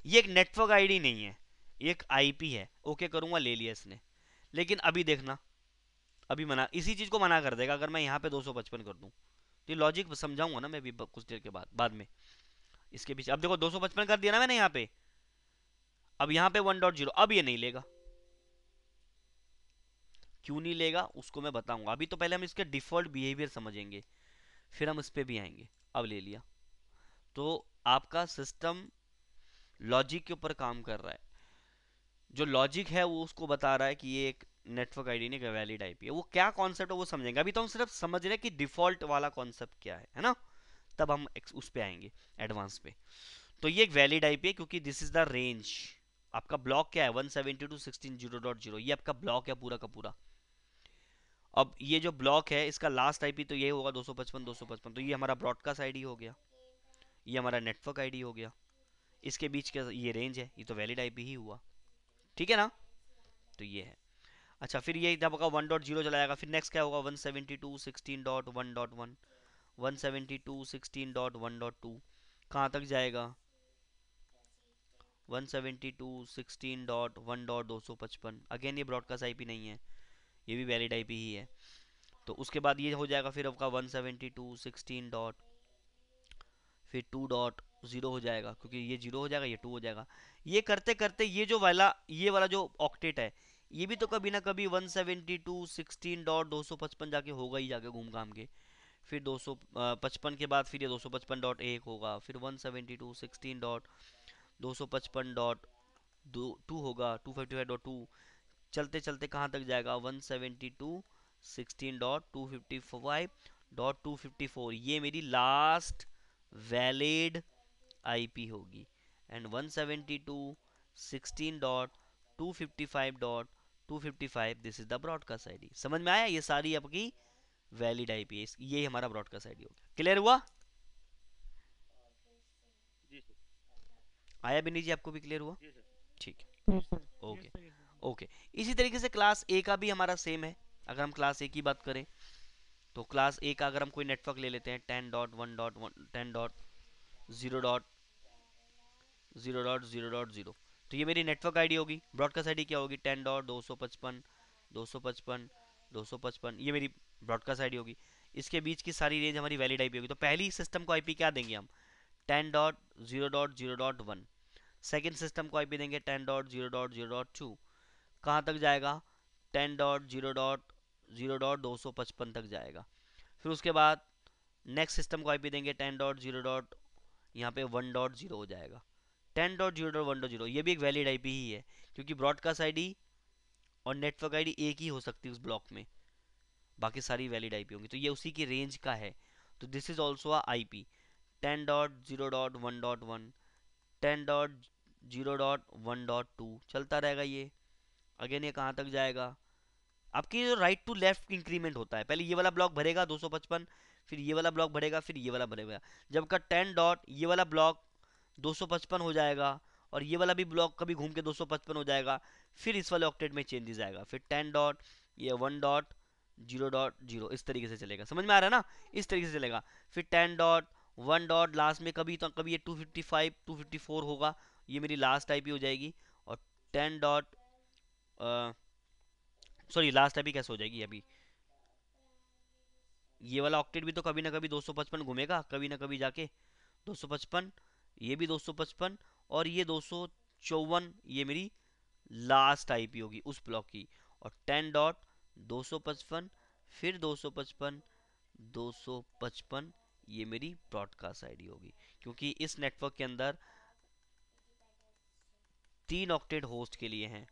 ये एक नेटवर्क आईडी नहीं है एक एक आईपी है ओके करूँगा ले लिया इसने लेकिन अभी देखना अभी मना इसी चीज़ को मना कर देगा अगर मैं यहाँ पे 255 कर दूँ तो लॉजिक समझाऊंगा ना मैं भी कुछ देर के बाद बाद में इसके पीछे अब देखो 255 कर दिया ना मैंने यहाँ पे अब यहाँ पे 1.0 अब ये नहीं लेगा क्यों नहीं लेगा उसको मैं बताऊंगा अभी तो पहले हम इसके डिफ़ॉल्ट बिहेवियर समझेंगे फिर हम इस पर भी आएंगे अब ले लिया तो आपका सिस्टम लॉजिक के ऊपर काम कर रहा है जो लॉजिक है वो उसको बता रहा है कि ये एक नेटवर्क आईडी ने वैलिड आई है वो क्या कॉन्सेप्ट है वो समझेंगे अभी तो हम सिर्फ समझ रहे हैं कि डिफॉल्ट वाला कॉन्सेप्ट क्या है है ना तब हम उस पर आएंगे एडवांस पे तो ये एक वैलिड आई है क्योंकि दिस इज द रेंज आपका ब्लॉक क्या है 172.16.0.0 ये आपका ब्लॉक है पूरा का पूरा अब ये जो ब्लॉक है इसका लास्ट आईपी तो ये होगा 255 255 तो ये हमारा ब्रॉडकास्ट आईडी हो गया ये हमारा नेटवर्क आईडी हो गया इसके बीच का ये रेंज है ये तो वैलिड आईपी ही हुआ ठीक है ना तो ये है अच्छा फिर ये दबका वन डॉट जीरो चलाएगा फिर नेक्स्ट क्या होगा one seventy two sixteen dot one dot one one seventy two sixteen dot one dot two कहाँ तक जाएगा one seventy two sixteen dot one dot दो सौ पचपन अगेन ये ब्रॉडकास्ट आईपी नहीं है ये भी वैलिड आई ही है तो उसके बाद ये हो जाएगा फिर आपका one seventy two sixteen dot फिर टू डॉट ज़ीरो हो जाएगा क्योंकि ये जीरो हो जाएगा ये टू हो जाएगा ये करते करते ये जो वाला ये वाला जो ऑक्टेट है ये भी तो कभी ना कभी one seventy two sixteen dot दो सौ पचपन जाके होगा ही जाके घूम घाम के फिर दो सौ पचपन के बाद फिर ये दो सौ पचपन डॉट एक होगा फिर one seventy two sixteen dot दो सौ पचपन डॉट दो टू होगा टू फाइव डॉट टू चलते चलते कहाँ तक जाएगा फिफ्टी फोर ये मेरी लास्ट वैलिड आईपी होगी and fifty five this is the broadcast ID समझ में आया ये सारी आपकी वैलिड आईपी पी ये हमारा ब्रॉडकास्ट आईडी हो गया क्लियर हुआ आया बिनी जी आपको भी क्लियर हुआ ठीक है ओके ओके इसी तरीके से क्लास ए का भी हमारा सेम है अगर हम क्लास ए की बात करें तो क्लास ए का अगर हम कोई नेटवर्क ले लेते हैं ten dot one dot one ten dot zero dot zero dot zero dot zero तो ये मेरी नेटवर्क आईडी होगी ब्रॉडकास्ट आईडी क्या होगी टेन डॉट दो सौ पचपन दो सौ पचपन दो सौ पचपन ये मेरी ब्रॉडकास्ट आईडी होगी इसके बीच की सारी रेंज हमारी वैलिड आईपी होगी तो पहली सिस्टम को आईपी क्या देंगे हम ten dot zero dot zero dot one second system को आईपी देंगे ten dot zero dot zero dot two कहाँ तक जाएगा ten dot zero dot zero dot दो सौ पचपन तक जाएगा फिर उसके बाद नेक्स्ट सिस्टम को आईपी देंगे टेन डॉट जीरो डॉट यहाँ पे वन डॉट जीरो हो जाएगा ten dot zero dot one dot zero ये भी एक वैलिड आईपी ही है क्योंकि ब्रॉडकास्ट आईडी और नेटवर्क आईडी एक ही हो सकती है उस ब्लॉक में बाकी सारी वैलिड पी होंगी तो ये उसी की रेंज का है तो this is also a I P ten dot zero dot one dot one ten dot zero dot one dot two चलता रहेगा ये अगेन ये कहाँ तक जाएगा आपकी जो राइट टू लेफ्ट इंक्रीमेंट होता है पहले ये वाला ब्लॉक भरेगा 255 फिर ये वाला ब्लॉक भरेगा फिर ये वाला भरेगा जब का टेन डॉट ये वाला ब्लॉक 255 हो जाएगा और ये वाला भी ब्लॉक कभी घूम के 255 हो जाएगा फिर इस वाले ऑक्टेट में चेंजेस आएगा फिर टेन डॉट ये one dot zero dot zero इस तरीके से चलेगा समझ में आ रहा है ना इस तरीके से चलेगा फिर ten dot one dot last में कभी तो कभी ये two fifty five two fifty four होगा ये मेरी लास्ट टाइप ही हो जाएगी और टेन डॉट सॉरी लास्ट अभी कैसे हो जाएगी अभी ये वाला ऑक्टेट भी तो कभी ना कभी 255 घूमेगा कभी ना कभी जाके 255 ये भी 255 और ये दो ये मेरी लास्ट आईपी होगी उस ब्लॉक की और 10 डॉट 255 फिर 255 255 ये मेरी ब्रॉडकास्ट आईडी होगी क्योंकि इस नेटवर्क के अंदर तीन ऑक्टेट होस्ट के लिए हैं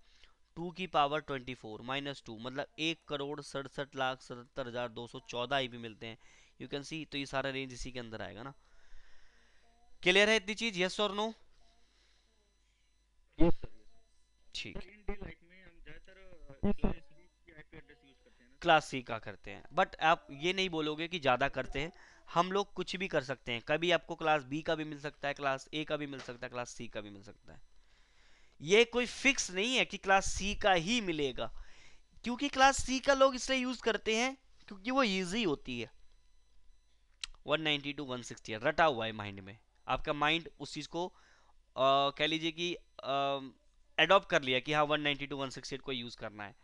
टू की power twenty four minus two मतलब एक करोड़ सड़सठ लाख सतहत्तर हज़ार दो सौ चौदह ई मिलते हैं यू कैन सी तो ये सारा रेंज इसी के अंदर आएगा ना क्लियर है इतनी चीज यस और नो ठीक uh, क्लास सी का करते हैं बट आप ये नहीं बोलोगे कि ज़्यादा करते हैं हम लोग कुछ भी कर सकते हैं कभी आपको क्लास बी का भी मिल सकता है क्लास ए का भी मिल सकता है क्लास सी का भी मिल सकता है ये कोई फिक्स नहीं है कि क्लास सी का ही मिलेगा क्योंकि क्लास सी का लोग इसलिए यूज करते हैं क्योंकि वो इजी होती है 192, 160 रटा हुआ है माइंड में आपका माइंड उस चीज़ को कह लीजिए कि एडॉप्ट कर लिया कि हाँ 190 नाइनटी को यूज़ करना है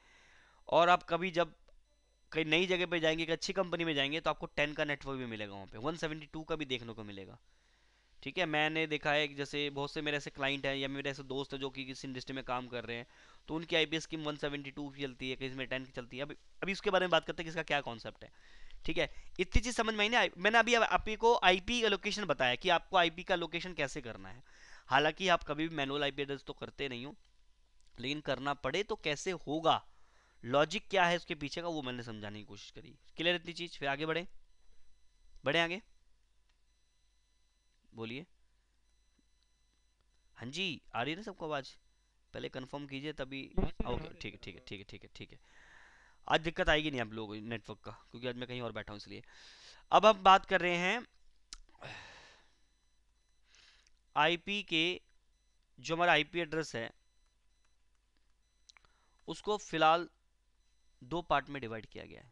और आप कभी जब कई नई जगह पे जाएंगे एक अच्छी कंपनी में जाएंगे तो आपको 10 का नेटवर्क भी मिलेगा वहाँ पे 172 का भी देखने को मिलेगा ठीक है मैंने देखा है जैसे बहुत से मेरे ऐसे क्लाइंट हैं या मेरे ऐसे दोस्त हैं जो कि किसी इंडस्ट्री में काम कर रहे हैं तो उनकी आई स्कीम 172 की चलती है किसी में टेन की चलती है अभी अभी उसके बारे में बात करते हैं कि इसका क्या कॉन्सेप्ट है ठीक है इतनी चीज़ समझ में आई ना मैंने अभी आपको आई पी का लोकेशन बताया कि आपको आई पी का लोकेशन कैसे करना है हालांकि आप कभी भी मैनुअल आई पी एड्रेस तो करते नहीं हो लेकिन करना पड़े तो कैसे होगा लॉजिक क्या है उसके पीछे का वो मैंने समझाने की कोशिश करी क्लियर इतनी चीज़ फिर आगे बढ़े बढ़े आगे बोलिए हाँ जी आ रही है ना सबको आवाज़ पहले कंफर्म कीजिए तभी ओके हाँ हाँ ठीक है ठीक है ठीक है ठीक है ठीक है आज दिक्कत आएगी नहीं आप लोगों नेटवर्क का क्योंकि आज मैं कहीं और बैठा हूँ इसलिए अब हम बात कर रहे हैं आईपी के जो हमारा आईपी एड्रेस है उसको फिलहाल दो पार्ट में डिवाइड किया गया है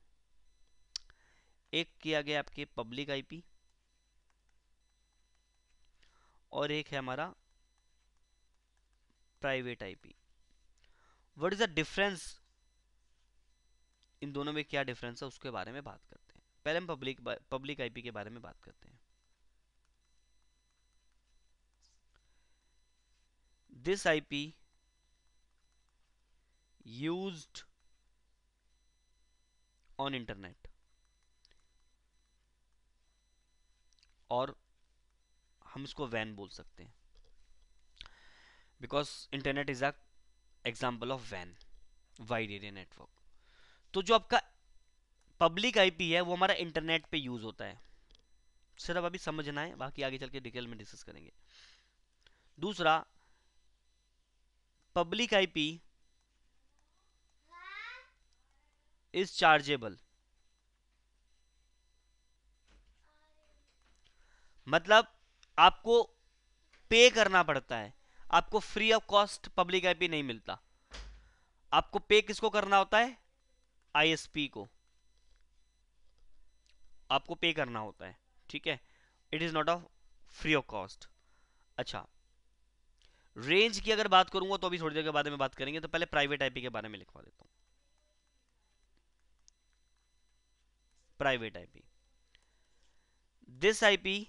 एक किया गया आपके पब्लिक आईपी और एक है हमारा private IP what is the difference इन दोनों में क्या डिफरेंस है उसके बारे में बात करते हैं पहले हम पब्लिक पब्लिक आईपी के बारे में बात करते हैं I P use on internet और हम इसको वैन बोल सकते हैं because internet is a example of वैन वाइड एरिया नेटवर्क तो जो आपका पब्लिक आईपी है वो हमारा इंटरनेट पे यूज होता है सिर्फ अभी समझना है बाकी आगे चल के डिटेल में डिस्कस करेंगे दूसरा पब्लिक आईपी इज चार्जेबल मतलब आपको पे करना पड़ता है आपको free of cost public IP नहीं मिलता आपको पे किसको करना होता है आईएसपी को आपको पे करना होता है ठीक है it is not of free of cost अच्छा रेंज की अगर बात करूंगा तो अभी थोड़ी देर के बाद में बात करेंगे तो पहले प्राइवेट आईपी के बारे में लिखवा देता हूं private IP this IP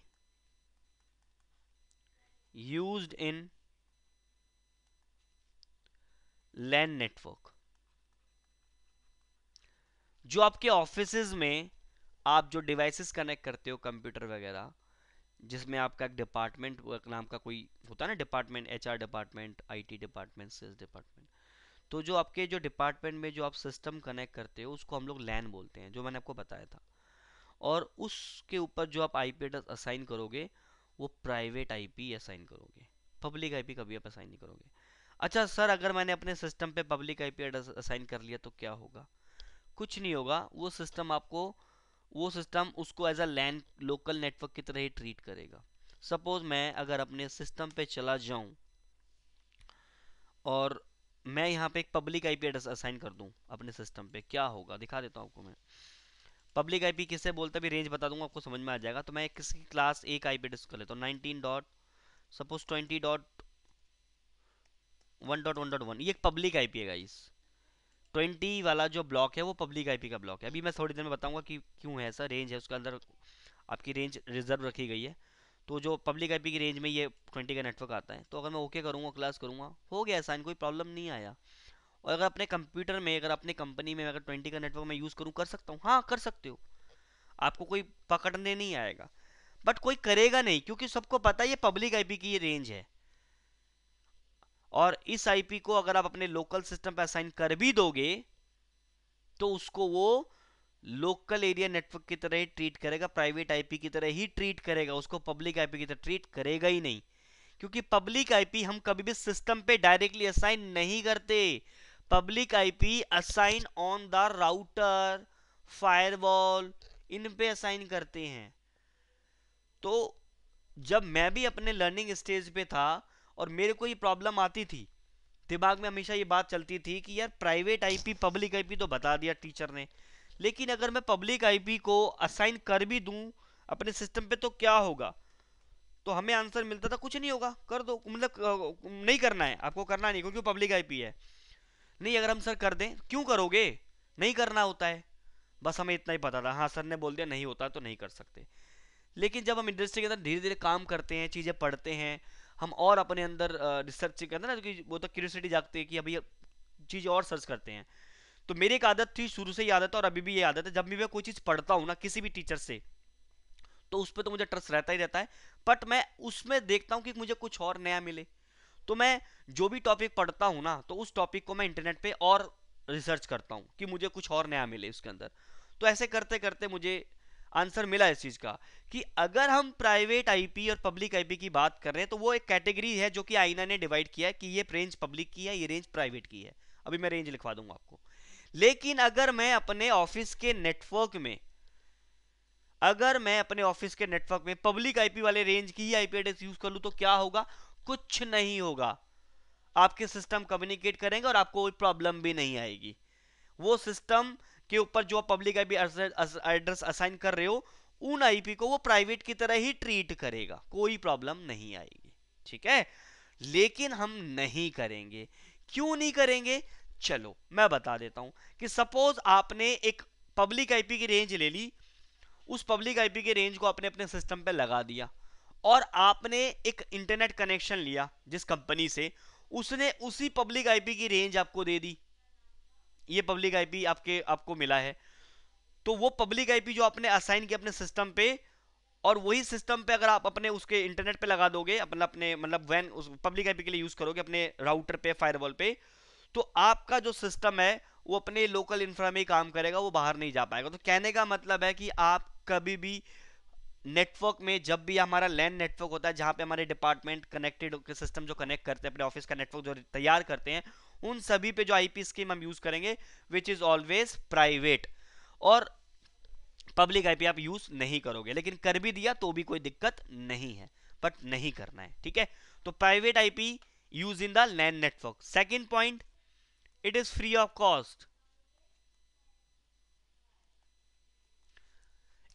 used in LAN network जो आपके ऑफिस में आप जो डिवाइसेस कनेक्ट करते हो कंप्यूटर वगैरह जिसमें आपका एक डिपार्टमेंट नाम का कोई होता है ना department HR department IT department sales department तो जो आपके जो डिपार्टमेंट में जो आप सिस्टम कनेक्ट करते हो उसको हम लोग लैन बोलते हैं जो मैंने आपको बताया था और उसके ऊपर जो आप आई पी एड्रेस असाइन करोगे वो प्राइवेट आईपी असाइन करोगे पब्लिक आईपी कभी आप असाइन नहीं करोगे अच्छा सर अगर मैंने अपने सिस्टम पे पब्लिक आईपी असाइन कर लिया तो क्या होगा कुछ नहीं होगा वो सिस्टम आपको वो सिस्टम उसको as a land local network की तरह ही ट्रीट करेगा सपोज मैं अगर अपने सिस्टम पे चला जाऊं और मैं यहाँ पे एक पब्लिक आईपी एड्रेस असाइन कर दूं अपने सिस्टम पे क्या होगा दिखा देता हूँ आपको मैं पब्लिक आईपी किससे बोलते हैं रेंज बता दूंगा आपको समझ में आ जाएगा तो मैं किसी क्लास एक आईपी आई पी डिस्क कर लेता हूँ nineteen dot suppose twenty dot one dot one dot one ये एक पब्लिक आई पी है गाइस ट्वेंटी वाला जो ब्लॉक है वो पब्लिक आईपी का ब्लॉक है अभी मैं थोड़ी देर में बताऊँगा कि क्यों है ऐसा रेंज है उसके अंदर आपकी रेंज रिजर्व रखी गई है तो जो पब्लिक आई की रेंज में ये ट्वेंटी का नेटवर्क आता है तो अगर मैं ओके करूँगा क्लास करूँगा हो गया साइन कोई प्रॉब्लम नहीं आया और अगर अपने कंप्यूटर में अगर अपने कंपनी में अगर ट्वेंटी का नेटवर्क मैं यूज़ करूँ कर सकता हूँ हाँ कर सकते हो आपको कोई पकड़ने नहीं आएगा बट कोई करेगा नहीं क्योंकि सबको पता है ये पब्लिक आईपी की ये रेंज है और इस आईपी को अगर आप अपने लोकल सिस्टम पर असाइन कर भी दोगे तो उसको वो लोकल एरिया नेटवर्क की तरह ही ट्रीट करेगा प्राइवेट आईपी की तरह ही ट्रीट करेगा उसको पब्लिक आईपी की तरह ट्रीट करेगा ही नहीं क्योंकि पब्लिक आईपी हम कभी भी सिस्टम पे डायरेक्टली असाइन नहीं करते public IP assign on the router firewall in पे असाइन करते हैं तो जब मैं भी अपने लर्निंग स्टेज पे था और मेरे को ये प्रॉब्लम आती थी दिमाग में हमेशा ये बात चलती थी कि यार प्राइवेट आईपी पब्लिक आईपी तो बता दिया टीचर ने लेकिन अगर मैं पब्लिक आईपी को असाइन कर भी दूं अपने सिस्टम पे तो क्या होगा तो हमें आंसर मिलता था कुछ नहीं होगा कर दो मतलब नहीं करना है आपको करना नहीं क्योंकि पब्लिक आईपी है नहीं अगर हम सर कर दें क्यों करोगे नहीं करना होता है बस हमें इतना ही पता था हाँ सर ने बोल दिया नहीं होता तो नहीं कर सकते लेकिन जब हम इंडस्ट्री के अंदर धीरे धीरे काम करते हैं चीज़ें पढ़ते हैं हम और अपने अंदर रिसर्च करते हैं ना क्योंकि वो तो क्यूरसिटी जागती है कि अभी चीज़ और सर्च करते हैं तो मेरी एक आदत थी शुरू से ही आदत है और अभी भी ये आदत है जब भी मैं कोई चीज़ पढ़ता हूँ ना किसी भी टीचर से तो उस पर तो मुझे ट्रस्ट रहता ही रहता है बट मैं उसमें देखता हूँ कि मुझे कुछ और नया मिले तो मैं जो भी टॉपिक पढ़ता हूँ ना तो उस टॉपिक को मैं इंटरनेट पे और रिसर्च करता हूँ कि मुझे कुछ और नया मिले उसके अंदर तो ऐसे करते करते मुझे आंसर मिला इस चीज़ का कि अगर हम प्राइवेट आईपी और पब्लिक आईपी की बात कर रहे हैं तो वो एक कैटेगरी है जो कि आईना ने डिवाइड किया है कि ये रेंज पब्लिक की है ये रेंज प्राइवेट की है अभी मैं रेंज लिखवा दूंगा आपको लेकिन अगर मैं अपने ऑफिस के नेटवर्क में अगर मैं अपने ऑफिस के नेटवर्क में पब्लिक आईपी वाले रेंज की ही आईपी एड्रेस यूज कर लूँ तो क्या होगा कुछ नहीं होगा आपके सिस्टम कम्युनिकेट करेंगे और आपको कोई प्रॉब्लम भी नहीं आएगी वो सिस्टम के ऊपर जो पब्लिक आईपी एड्रेस असाइन कर रहे हो उन आईपी को वो प्राइवेट की तरह ही ट्रीट करेगा कोई प्रॉब्लम नहीं आएगी ठीक है लेकिन हम नहीं करेंगे क्यों नहीं करेंगे चलो मैं बता देता हूं कि सपोज आपने एक पब्लिक आईपी की रेंज ले ली उस पब्लिक आईपी के रेंज को अपने अपने सिस्टम पे लगा दिया और आपने एक इंटरनेट कनेक्शन लिया जिस कंपनी से उसने उसी पब्लिक आईपी की रेंज आपको दे दी ये पब्लिक आईपी आपके आपको मिला है तो वो पब्लिक आईपी जो आपने असाइन किया अपने सिस्टम पे और वही सिस्टम पे अगर आप अपने उसके इंटरनेट पे लगा दोगे अपना अपने मतलब वैन उस पब्लिक आईपी के लिए यूज़ करोगे अपने राउटर पे फायरवॉल पे तो आपका जो सिस्टम है वो अपने लोकल इंफ्रा में ही काम करेगा वो बाहर नहीं जा पाएगा तो कहने का मतलब है कि आप कभी भी नेटवर्क में जब भी हमारा लैंड नेटवर्क होता है जहाँ पे हमारे डिपार्टमेंट कनेक्टेड सिस्टम जो कनेक्ट करते हैं अपने ऑफिस का नेटवर्क जो तैयार करते हैं उन सभी पे जो आईपी स्कीम हम यूज़ करेंगे विच इज़ ऑलवेज प्राइवेट और पब्लिक आईपी आप यूज़ नहीं करोगे लेकिन कर भी दिया तो भी कोई दिक्कत नहीं है बट नहीं करना है ठीक है तो private IP use in the land network second point it is free of cost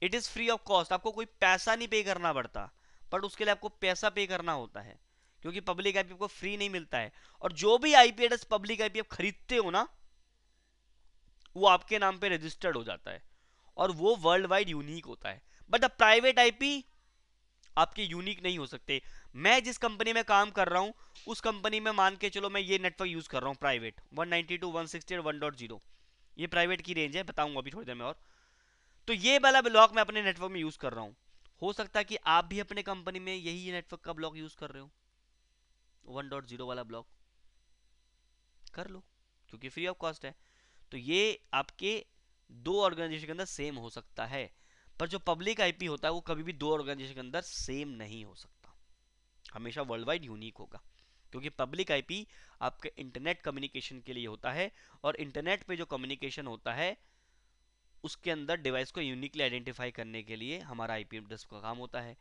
it is free of cost आपको कोई पैसा नहीं पे करना पड़ता बट उसके लिए आपको पैसा पे करना होता है क्योंकि पब्लिक आईपी आपको फ्री नहीं मिलता है और जो भी आईपी एड्रेस पब्लिक आईपी आप खरीदते हो ना वो आपके नाम पे रजिस्टर्ड हो जाता है और वो वर्ल्ड वाइड यूनिक होता है बट द प्राइवेट आईपी आपके यूनिक नहीं हो सकते मैं जिस कंपनी में काम कर रहा हूं उस कंपनी में मान के चलो मैं ये नेटवर्क यूज़ कर रहा हूँ private one ninety two one sixty one dot zero ये प्राइवेट की रेंज है बताऊंगा अभी थोड़ी देर में और तो ये वाला ब्लॉक मैं अपने नेटवर्क में यूज कर रहा हूं हो सकता है कि आप भी अपने कंपनी में यही नेटवर्क का ब्लॉक यूज कर रहे हो 1.0 वाला ब्लॉक कर लो क्योंकि फ्री ऑफ कॉस्ट है तो ये आपके दो ऑर्गेनाइजेशन के अंदर सेम हो सकता है पर जो पब्लिक आईपी होता है वो कभी भी दो ऑर्गेनाइजेशन के अंदर सेम नहीं हो सकता हमेशा वर्ल्ड वाइड यूनिक होगा क्योंकि पब्लिक आईपी आपके इंटरनेट कम्युनिकेशन के लिए होता है और इंटरनेट पे जो कम्युनिकेशन होता है उसके अंदर डिवाइस को यूनिकली आइडेंटिफाई करने के लिए हमारा आई पी एड्रेस का काम होता है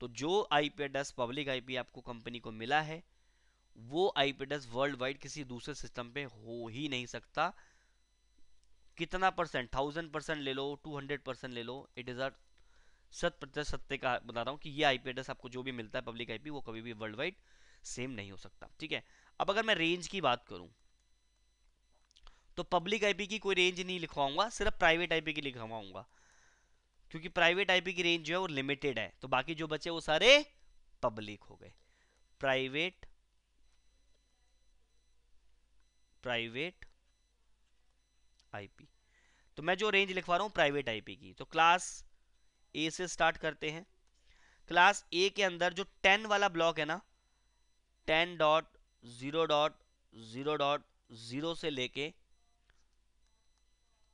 तो जो I P address public I P आपको कंपनी को मिला है वो I P address world wide किसी दूसरे सिस्टम पे हो ही नहीं सकता कितना परसेंट थाउजेंड परसेंट ले लो टू हंड्रेड परसेंट ले लो इट इज़ अ शत प्रतिशत सत्य का बता रहा हूँ कि ये आई पी एड्रेस आपको जो भी मिलता है पब्लिक आई पी वो कभी भी वर्ल्ड वाइड सेम नहीं हो सकता ठीक है अब अगर मैं रेंज की बात करूँ तो पब्लिक आईपी की कोई रेंज नहीं लिखवाऊंगा सिर्फ प्राइवेट आईपी की लिखवाऊंगा क्योंकि प्राइवेट आईपी की रेंज जो है वो लिमिटेड है तो बाकी जो बचे वो सारे पब्लिक हो गए प्राइवेट प्राइवेट आईपी तो मैं जो रेंज लिखवा रहा हूं प्राइवेट आईपी की तो क्लास ए से स्टार्ट करते हैं क्लास ए के अंदर जो टेन वाला ब्लॉक है ना ten dot zero dot zero dot zero से लेके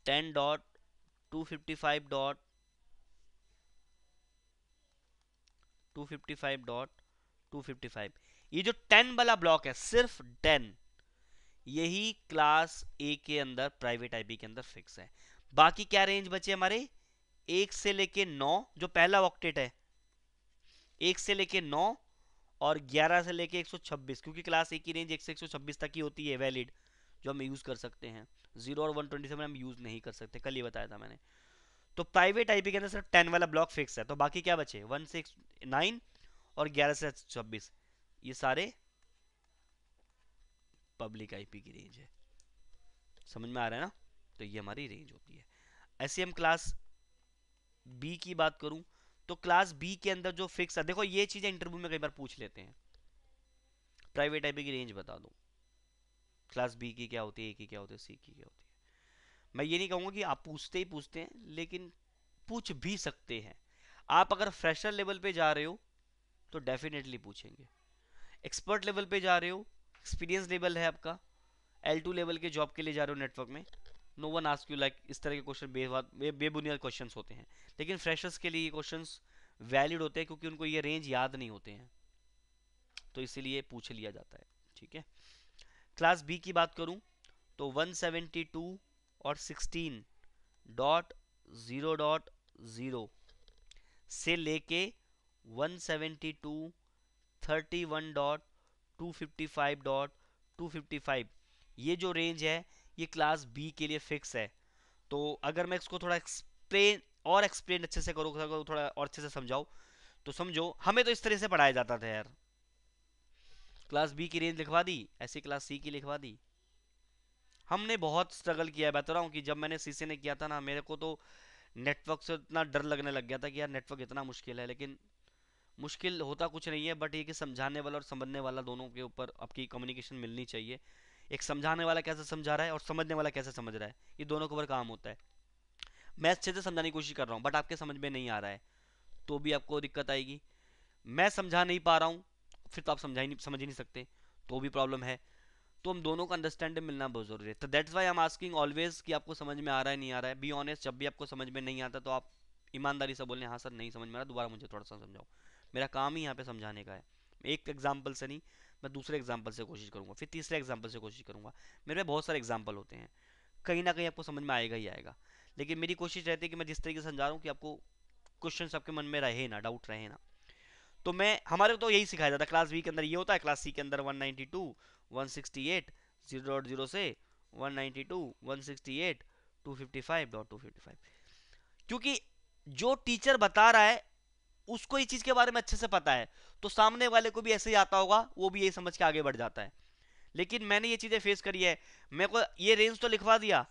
ten dot two fifty five dot two fifty five ये जो टेन वाला ब्लॉक है सिर्फ टेन यही क्लास ए के अंदर प्राइवेट आईबी के अंदर फिक्स है बाकी क्या रेंज बचे हमारे एक से लेके नौ जो पहला ऑक्टेट है एक से लेके नौ और ग्यारह से लेके एक सौ छब्बीस क्योंकि क्लास ए की रेंज एक से एक सौ छब्बीस तक ही होती है वैलिड जो हम यूज़ कर सकते हैं जीरो और वन ट्वेंटी सेवन हम यूज़ नहीं कर सकते कल ही बताया था मैंने तो प्राइवेट आईपी के अंदर सिर्फ टेन वाला ब्लॉक फिक्स है तो बाकी क्या बचे वन सिक्स नाइन और ग्यारह से छब्बीस ये सारे पब्लिक आईपी की रेंज है समझ में आ रहा है ना तो ये हमारी रेंज होती है ऐसे हम क्लास बी की बात करूं तो क्लास बी के अंदर जो फिक्स है देखो ये चीजें इंटरव्यू में कई बार पूछ लेते हैं प्राइवेट आईपी की रेंज बता दो क्लास बी की क्या होती है ए की क्या होती है सी की क्या होती है मैं ये नहीं कहूँगा कि आप पूछते ही पूछते हैं लेकिन पूछ भी सकते हैं आप अगर फ्रेशर लेवल पे जा रहे हो तो डेफिनेटली पूछेंगे एक्सपर्ट लेवल पे जा रहे हो एक्सपीरियंस लेवल है आपका एल टू लेवल के जॉब के लिए जा रहे हो नेटवर्क में no one ask you like इस तरह के क्वेश्चन बेबाद बेबुनियाद क्वेश्चन होते हैं लेकिन फ्रेशर्स के लिए ये क्वेश्चन वैलिड होते हैं क्योंकि उनको ये रेंज याद नहीं होते हैं तो इसीलिए पूछ लिया जाता है ठीक है क्लास बी की बात करूं तो 172 और 16 डॉट ज़ीरो डॉट ज़ीरो से लेके 172 31 डॉट 255 डॉट 255 ये जो रेंज है ये क्लास बी के लिए फिक्स है तो अगर मैं इसको थोड़ा एक्सप्लेन और एक्सप्लेन अच्छे से करूँ थोड़ा और अच्छे से समझाओ तो समझो हमें तो इस तरह से पढ़ाया जाता था यार क्लास बी की रेंज लिखवा दी ऐसे क्लास सी की लिखवा दी हमने बहुत स्ट्रगल किया है बता तो रहा हूँ कि जब मैंने सी ने किया था ना मेरे को तो नेटवर्क से इतना डर लगने लग गया था कि यार नेटवर्क इतना मुश्किल है लेकिन मुश्किल होता कुछ नहीं है बट ये कि समझाने वाला और समझने वाला दोनों के ऊपर आपकी कम्युनिकेशन मिलनी चाहिए एक समझाने वाला कैसे समझा रहा है और समझने वाला कैसे समझ रहा है ये दोनों के ऊपर काम होता है मैं अच्छे से समझाने की कोशिश कर रहा हूँ बट आपके समझ में नहीं आ रहा है तो भी आपको दिक्कत आएगी मैं समझा नहीं पा रहा हूँ फिर तो आप समझा ही नहीं समझ ही नहीं सकते तो भी प्रॉब्लम है तो हम दोनों का अंडरस्टैंडिंग मिलना बहुत जरूरी है तो that's why I'm asking always कि आपको समझ में आ रहा है नहीं आ रहा है बी ऑनेस्ट जब भी आपको समझ में नहीं आता तो आप ईमानदारी से बोलें हाँ सर नहीं समझ में आ रहा दोबारा मुझे थोड़ा सा समझाओ मेरा काम ही यहाँ पे समझाने का है एक एग्जाम्पल से नहीं मैं दूसरे एग्जाम्पल से कोशिश करूँगा फिर तीसरे एग्जाम्पल से कोशिश करूँगा मेरे बहुत सारे एग्जाम्पल होते हैं कहीं ना कहीं आपको समझ में आएगा ही आएगा लेकिन मेरी कोशिश रहती है कि मैं जिस तरीके से समझा रहा हूँ कि आपको क्वेश्चन आपके मन में रहे ना डाउट रहे ना तो मैं हमारे को तो यही सिखाया जाता है क्लास बी के अंदर ये होता है क्लास सी के अंदर 192, 168, 0.0 से 192, 168, 255.255 क्योंकि जो टीचर बता रहा है उसको इस चीज़ के बारे में अच्छे से पता है तो सामने वाले को भी ऐसे ही आता होगा वो भी यही समझ के आगे बढ़ जाता है लेकिन मैंने ये चीज़ें फेस करी है मेरे को ये रेंज तो लिखवा दिया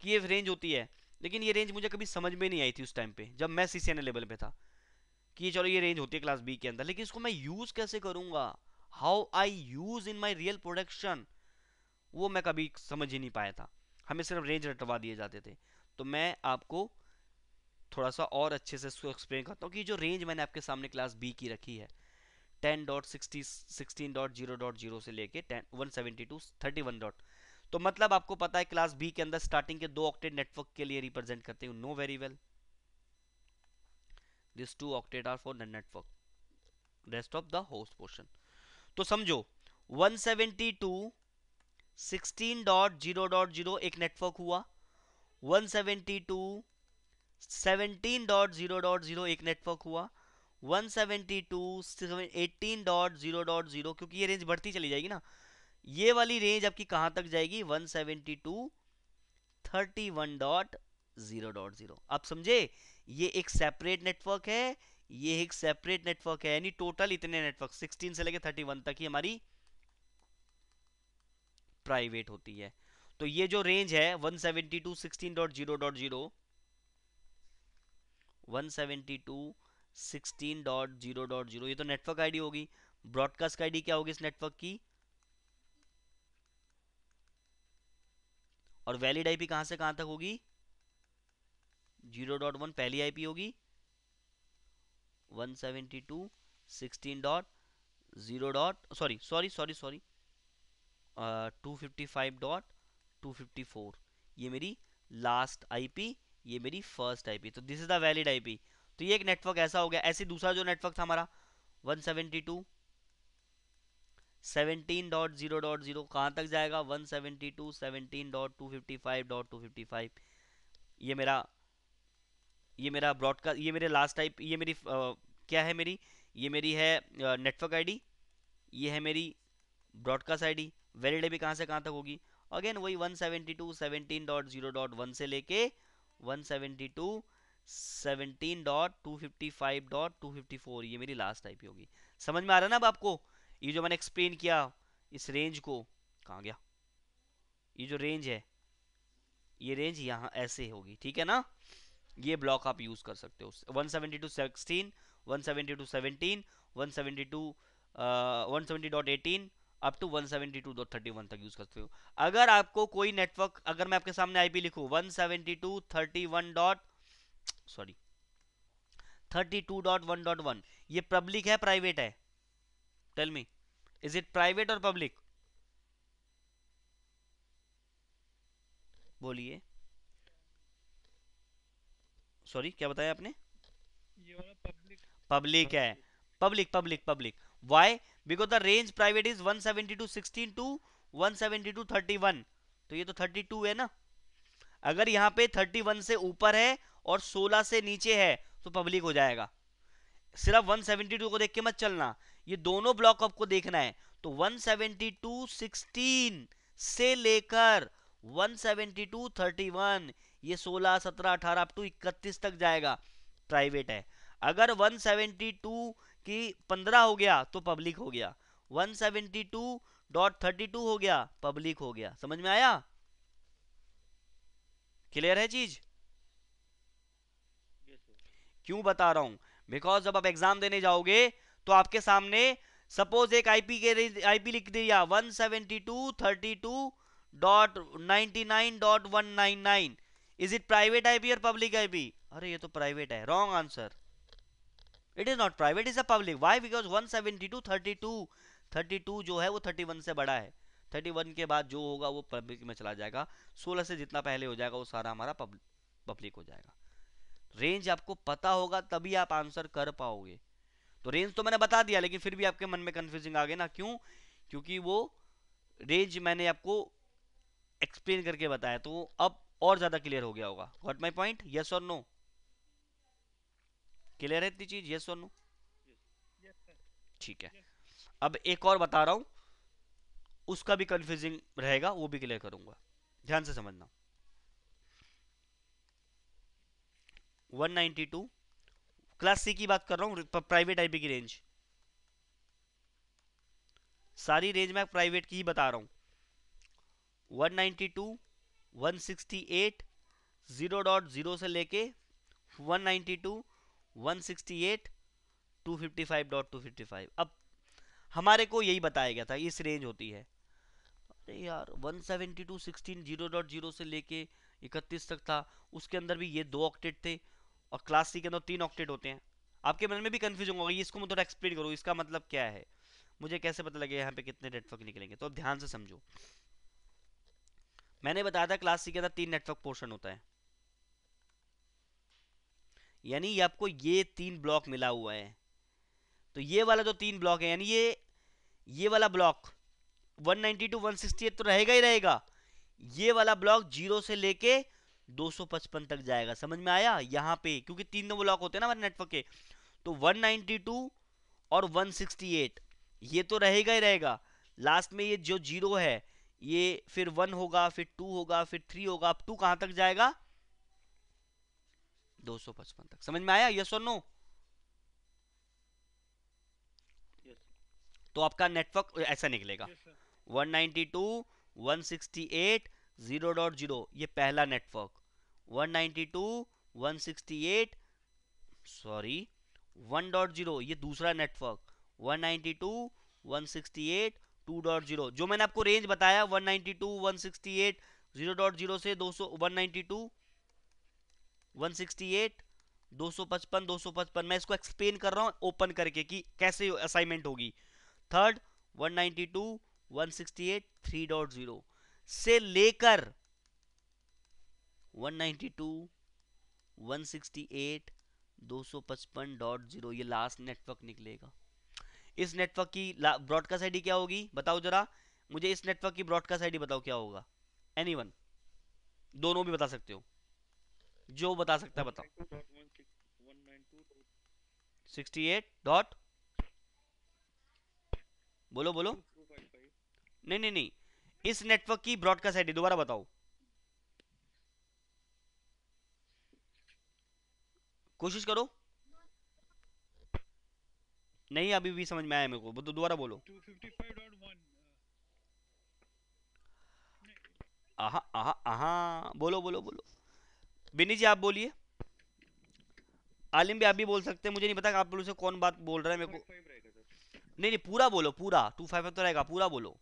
कि ये रेंज होती है लेकिन ये रेंज मुझे कभी समझ में नहीं आई थी उस टाइम पे जब मैं सी लेवल पे था कि चलो ये रेंज होती है क्लास बी के अंदर लेकिन इसको मैं यूज कैसे करूंगा how I use in my real production वो मैं कभी समझ ही नहीं पाया था हमें सिर्फ रेंज रटवा दिए जाते थे तो मैं आपको थोड़ा सा और अच्छे से इसको एक्सप्लेन करता हूँ कि जो रेंज मैंने आपके सामने क्लास बी की रखी है ten dot sixty sixteen dot zero dot zero से लेके ten one seventy two thirty one dot तो मतलब आपको पता है क्लास बी के अंदर स्टार्टिंग के दो ऑक्टेड नेटवर्क के लिए रिप्रेजेंट करते हैं know very well these two octet are for the network rest of the host portion तो समझो 172.16.0.0 एक नेटवर्क हुआ 172.17.0.0 एक नेटवर्क हुआ 18.0.0 क्योंकि ये रेंज बढ़ती चली जाएगी ना ये वाली रेंज आपकी कहां तक जाएगी 172 31.0.0 आप समझे ये एक सेपरेट नेटवर्क है ये एक सेपरेट नेटवर्क है यानी टोटल इतने नेटवर्क 16 से लेके 31 तक ही हमारी प्राइवेट होती है तो ये जो रेंज है 172.16.0.0 172.16.0.0 ये तो नेटवर्क आईडी होगी ब्रॉडकास्ट आईडी क्या होगी इस नेटवर्क की और वैलिड आईपी कहां से कहां तक होगी जीरो डॉट वन पहली आईपी होगी one seventy two sixteen dot zero dot sorry sorry sorry sorry two fifty five dot two fifty four ये मेरी लास्ट आईपी ये मेरी फर्स्ट आईपी तो this is the valid IP तो ये एक नेटवर्क ऐसा हो गया ऐसे दूसरा जो नेटवर्क था हमारा one seventy two seventeen dot zero dot zero कहाँ तक जाएगा one seventy two seventeen dot two fifty five dot two fifty five ये मेरा ये मेरा ब्रॉडकास्ट ये मेरे लास्ट टाइप ये मेरी आ, क्या है मेरी ये मेरी है नेटवर्क आईडी ये है मेरी ब्रॉडकास्ट आईडी डी वैलिड भी कहाँ से कहाँ तक होगी अगेन वही one seventy two seventeen dot zero dot one से लेके one seventy two two two seventeen dot dot fifty five fifty four ये मेरी लास्ट टाइप होगी समझ में आ रहा है ना अब आपको ये जो मैंने एक्सप्लेन किया इस रेंज को कहाँ गया ये जो रेंज है ये रेंज यहाँ ऐसे होगी ठीक है ना ये ब्लॉक आप यूज़ कर सकते हो 170 two 16, 170 two 17, 170 two one seventy dot eighteen up to one seventy two dot thirty one तक यूज़ कर सकते हो अगर आपको कोई नेटवर्क अगर मैं आपके सामने आई पी लिखू one seventy two thirty one dot sorry thirty two dot one dot one ये पब्लिक है प्राइवेट है tell me is it private और पब्लिक बोलिए सॉरी क्या बताया आपने पब्लिक है public public public why because the range private is 172 seventy two two 172 31 तो ये तो 32 है ना अगर यहाँ पे 31 से ऊपर है और 16 से नीचे है तो पब्लिक हो जाएगा सिर्फ 172 को देख के मत चलना ये दोनों ब्लॉक आपको देखना है तो 172 16 से लेकर 172 31 ये 16, 17, 18 अप टू 31 तक जाएगा प्राइवेट है अगर 172 की 15 हो गया तो पब्लिक हो गया 172.32 हो गया पब्लिक हो गया समझ में आया क्लियर है चीज क्यों बता रहा हूं बिकॉज जब आप एग्जाम देने जाओगे तो आपके सामने सपोज एक आईपी के आईपी लिख दिया 172.32.99.199 इज इट प्राइवेट आईपी और पब्लिक आईपी अरे ये तो प्राइवेट है wrong answer it is not private is a public why because 172 32 32 जो है वो 31 से बड़ा है 31 के बाद जो होगा वो पब्लिक में चला जाएगा 16 से जितना पहले हो जाएगा वो सारा हमारा पब्लिक हो जाएगा रेंज आपको पता होगा तभी आप आंसर कर पाओगे तो रेंज तो मैंने बता दिया लेकिन फिर भी आपके मन में कंफ्यूजिंग आ गई ना क्यों क्योंकि वो रेंज मैंने आपको एक्सप्लेन करके बताया तो अब और ज्यादा क्लियर हो गया होगा वॉट माई पॉइंट यस और नो क्लियर है इतनी चीज यस और नो ठीक है अब एक और बता रहा हूं उसका भी कंफ्यूजिंग रहेगा वो भी क्लियर करूंगा ध्यान से समझना 192 क्लास सी की बात कर रहा हूं प्राइवेट आईपी की रेंज सारी रेंज मैं प्राइवेट की ही बता रहा हूं 192 168 0.0 से लेके 192 168 255.255 अब हमारे को यही बताया गया था इस रेंज होती है अरे यार 172 16 0.0 से लेके 31 तक था उसके अंदर भी ये दो ऑक्टेट थे और क्लास सी के अंदर तीन ऑक्टेट होते हैं आपके मन में भी कन्फ्यूजन होगा इसको मैं थोड़ा एक्सप्लेन करूँ इसका मतलब क्या है मुझे कैसे पता लगे यहाँ पे कितने नेटवर्क निकलेंगे तो अब ध्यान से समझो मैंने बताया था क्लास सी के अंदर तीन नेटवर्क पोर्शन होता है यानी आपको ये तीन ब्लॉक मिला हुआ है तो ये वाला जो तीन ब्लॉक है यानी ये ये वाला ब्लॉक 192 168 तो रहेगा ही रहेगा ये वाला ब्लॉक जीरो से लेके 255 तक जाएगा समझ में आया यहाँ पे क्योंकि तीन दो ब्लॉक होते हैं ना हमारे नेटवर्क के तो 192 और 168 ये तो रहेगा ही रहेगा लास्ट में ये जो जीरो है ये फिर वन होगा फिर टू होगा फिर थ्री होगा अब टू कहां तक जाएगा दो पचपन तक समझ में आया यस और नो तो आपका नेटवर्क ऐसा निकलेगा one ninety two one sixty eight zero dot zero ये पहला network one ninety two one sixty eight sorry one dot zero ये दूसरा network one ninety two one sixty eight 2.0 जो मैंने आपको रेंज बताया 192 168 0.0 से 200 पचपन दो सौ पचपन मैं इसको एक्सप्लेन कर रहा हूँ ओपन करके कि कैसे असाइनमेंट होगी थर्ड 192 168 3.0 से लेकर 192 168 255.0 ये लास्ट नेटवर्क निकलेगा इस नेटवर्क की ब्रॉडकास्ट आईडी क्या होगी बताओ जरा मुझे इस नेटवर्क की ब्रॉडकास्ट आईडी बताओ क्या होगा एनी दोनों भी बता सकते हो जो बता सकता है बताओ सिक्सटी एट डॉट बोलो बोलो नहीं नहीं नहीं इस नेटवर्क की ब्रॉडकास्ट आईडी दोबारा बताओ कोशिश करो नहीं अभी भी समझ में आया मेरे को तो दोबारा बोलो आहा आहा आहा बोलो बोलो बोलो बिनी जी आप बोलिए आलिम भी आप भी बोल सकते हैं मुझे नहीं पता आप लोगों से कौन बात बोल रहा है मेरे को नहीं नहीं पूरा बोलो पूरा टू फाइव तो रहेगा पूरा बोलो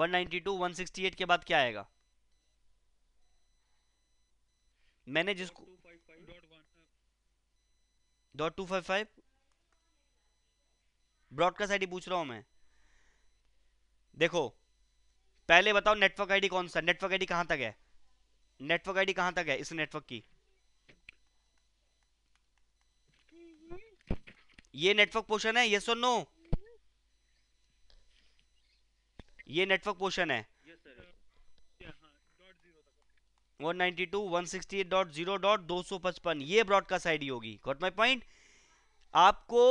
one ninety two one sixty eight के बाद क्या आएगा मैंने जिसको dot two five five broadcast ID पूछ रहा हूं मैं देखो पहले बताओ नेटवर्क आईडी कौन सा नेटवर्क आईडी कहां तक है नेटवर्क आईडी कहां तक है इस नेटवर्क की ये नेटवर्क पोर्शन है यस और नो ये नेटवर्क पोर्शन है one ninety two one sixty dot zero dot दो सौ पचपन ये ब्रॉडकास्ट आईडी होगी गॉट माई पॉइंट आपको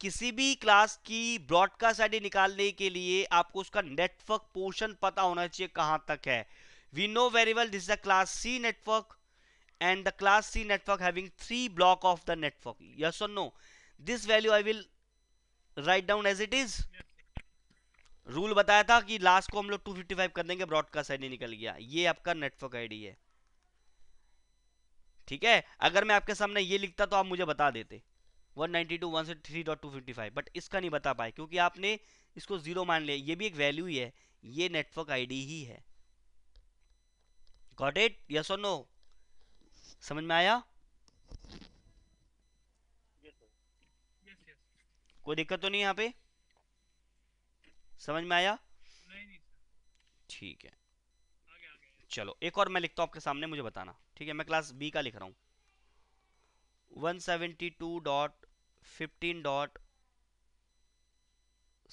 किसी भी क्लास की ब्रॉडकास्ट आईडी निकालने के लिए आपको उसका नेटवर्क पोर्शन पता होना चाहिए कहां तक है we know very well this the class C network and the class C network having three block of the network yes और no this value I will write down as it is rule बताया था कि last को हम लोग 255 कर देंगे broadcast ID निकल गया ये आपका नेटवर्क आईडी है ठीक है अगर मैं आपके सामने ये लिखता तो आप मुझे बता देते 192.163.255 बट इसका नहीं बता पाए क्योंकि आपने इसको जीरो मान लिया ये भी एक वैल्यू ही है ये नेटवर्क आईडी ही है गॉट इट यस और नो समझ में आया कोई दिक्कत तो नहीं यहाँ पे समझ में आया ठीक है चलो एक और मैं लिखता हूँ आपके सामने मुझे बताना ठीक है मैं क्लास बी का लिख रहा हूँ dot fifteen dot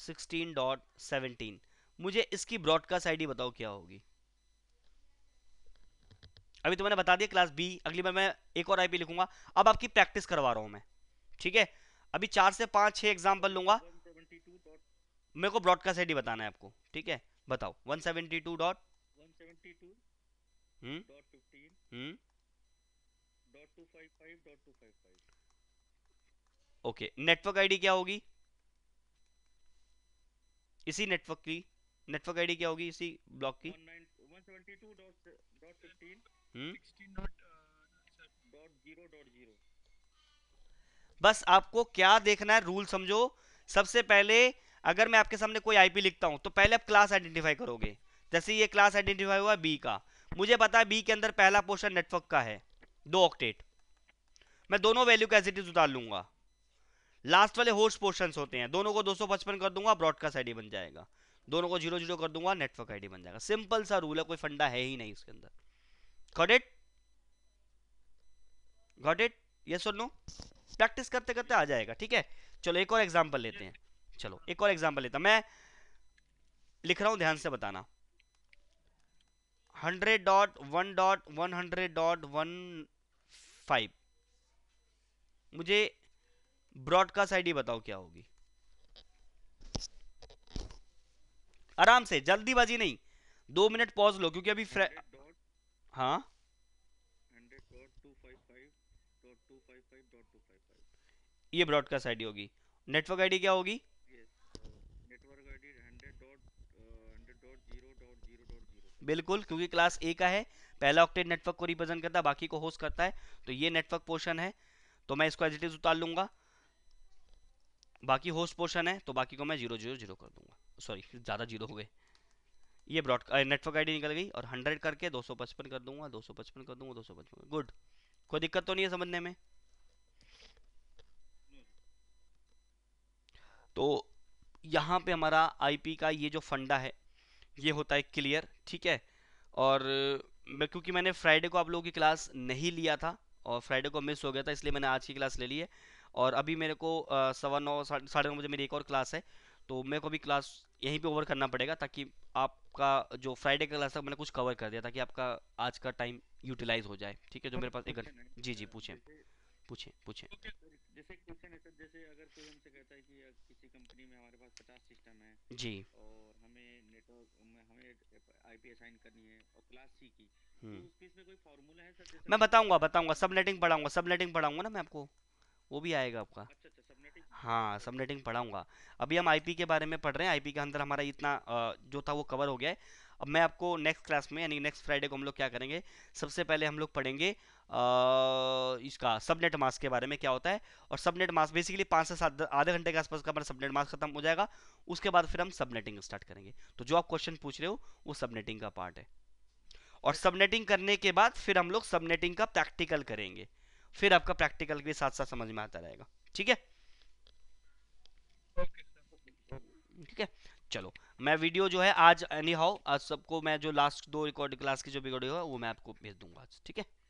sixteen dot seventeen मुझे इसकी ब्रॉडकास्ट आईडी बताओ क्या होगी अभी तो मैंने बता दिया क्लास बी अगली बार मैं एक और आईपी लिखूंगा अब आपकी प्रैक्टिस करवा रहा हूं मैं ठीक है अभी चार से पांच छह एग्जाम्पल लूंगा मेरे को ब्रॉडकास्ट आईडी बताना है आपको ठीक है बताओ one seventy two dot 172 hmm dot 15 hmm dot 255 dot 255 okay network ID क्या होगी इसी नेटवर्क की नेटवर्क आईडी क्या होगी इसी ब्लॉक की हम्म? uh, बस आपको क्या देखना है रूल समझो सबसे पहले अगर मैं आपके सामने कोई आईपी लिखता हूं तो पहले आप क्लास आइडेंटिफाई करोगे जैसे ये क्लास आइडेंटिफाई हुआ बी का मुझे पता है बी के अंदर पहला पोर्शन नेटवर्क का है दो ऑक्टेट मैं दोनों वैल्यू का एज इट इज उतार लूंगा लास्ट वाले होस्ट पोर्शन होते हैं दोनों को 255 कर दूंगा ब्रॉडकास्ट आईडी बन जाएगा दोनों को जीरो जीरो कर दूंगा नेटवर्क आईडी बन जाएगा सिंपल सा रूल है कोई फंडा है ही नहीं उसके अंदर घटेट घटेट ये सुन लो प्रैक्टिस करते करते आ जाएगा ठीक है चलो एक और एग्जाम्पल लेते हैं चलो एक और एग्जाम्पल लेता मैं लिख रहा हूं ध्यान से बताना hundred dot one dot one hundred dot one five मुझे ब्रॉडकास्ट आईडी बताओ क्या होगी आराम से जल्दीबाजी नहीं दो मिनट पॉज लो क्योंकि अभी हाँ ये ब्रॉडकास्ट आईडी होगी नेटवर्क आईडी क्या होगी बिल्कुल क्योंकि क्लास ए का है पहला ऑक्टेट नेटवर्क को रिप्रेजेंट करता है बाकी को होस्ट करता है तो ये नेटवर्क पोर्शन है तो मैं इसको एजिटिव उतार लूंगा बाकी होस्ट पोर्शन है तो बाकी को मैं जीरो जीरो जीरो कर दूंगा सॉरी ज़्यादा जीरो हो गए ये ब्रॉड नेटवर्क आईडी निकल गई और हंड्रेड करके दो सौ पचपन कर दूंगा दो सौ पचपन कर दूंगा दो सौ पचपन गुड कोई दिक्कत तो नहीं है समझने में तो यहाँ पे हमारा आईपी का ये जो फंडा है ये होता है क्लियर ठीक है और मैं क्योंकि मैंने फ्राइडे को आप लोगों की क्लास नहीं लिया था और फ्राइडे को मिस हो गया था इसलिए मैंने आज की क्लास ले ली है और अभी मेरे को सवा नौ साढ़े नौ बजे मेरी एक और क्लास है तो मेरे को अभी क्लास यहीं पे ओवर करना पड़ेगा ताकि आपका जो फ्राइडे का क्लास था मैंने कुछ कवर कर दिया ताकि आपका आज का टाइम यूटिलाइज हो जाए ठीक है जो मेरे पास एक जी जी पूछें पूछें पूछें जैसे क्वेश्चन है सर जैसे अगर कोई हमसे कहता है कि किसी कंपनी में हमारे पास सिस्टम है जी और हमें नेटवर्क हमें आईपी असाइन करनी है और क्लास सी की तो हम्म। कोई फार्मूला है सर मैं बताऊंगा बताऊंगा सब नेटिंग पढ़ाऊंगा सब नेटिंग पढ़ाऊंगा ना मैं आपको वो भी आएगा आपका अच्छा, अच्छा, हाँ सबनेटिंग पढ़ाऊँगा अभी हम आईपी के बारे में पढ़ रहे हैं आईपी के अंदर हमारा इतना जो था वो कवर हो गया है अब मैं आपको नेक्स्ट क्लास में यानी नेक्स्ट फ्राइडे को हम लोग क्या करेंगे सबसे पहले हम लोग पढ़ेंगे इसका सबनेट मास्क के बारे में क्या होता है और सबनेट मास्क बेसिकली पाँच से सात आधे घंटे के आसपास का हमारा सबनेट मास्क खत्म हो जाएगा उसके बाद फिर हम सबनेटिंग स्टार्ट करेंगे तो जो आप क्वेश्चन पूछ रहे हो वो सबनेटिंग का पार्ट है और सबनेटिंग अच्छा। करने के बाद फिर हम लोग सबनेटिंग का प्रैक्टिकल करेंगे फिर आपका प्रैक्टिकल के साथ साथ समझ में आता रहेगा ठीक है ठीक है चलो मैं वीडियो जो है आज एनी हाउ आज सबको मैं जो लास्ट दो रिकॉर्ड क्लास की जो बिगड़ी है वो मैं आपको भेज दूंगा आज ठीक है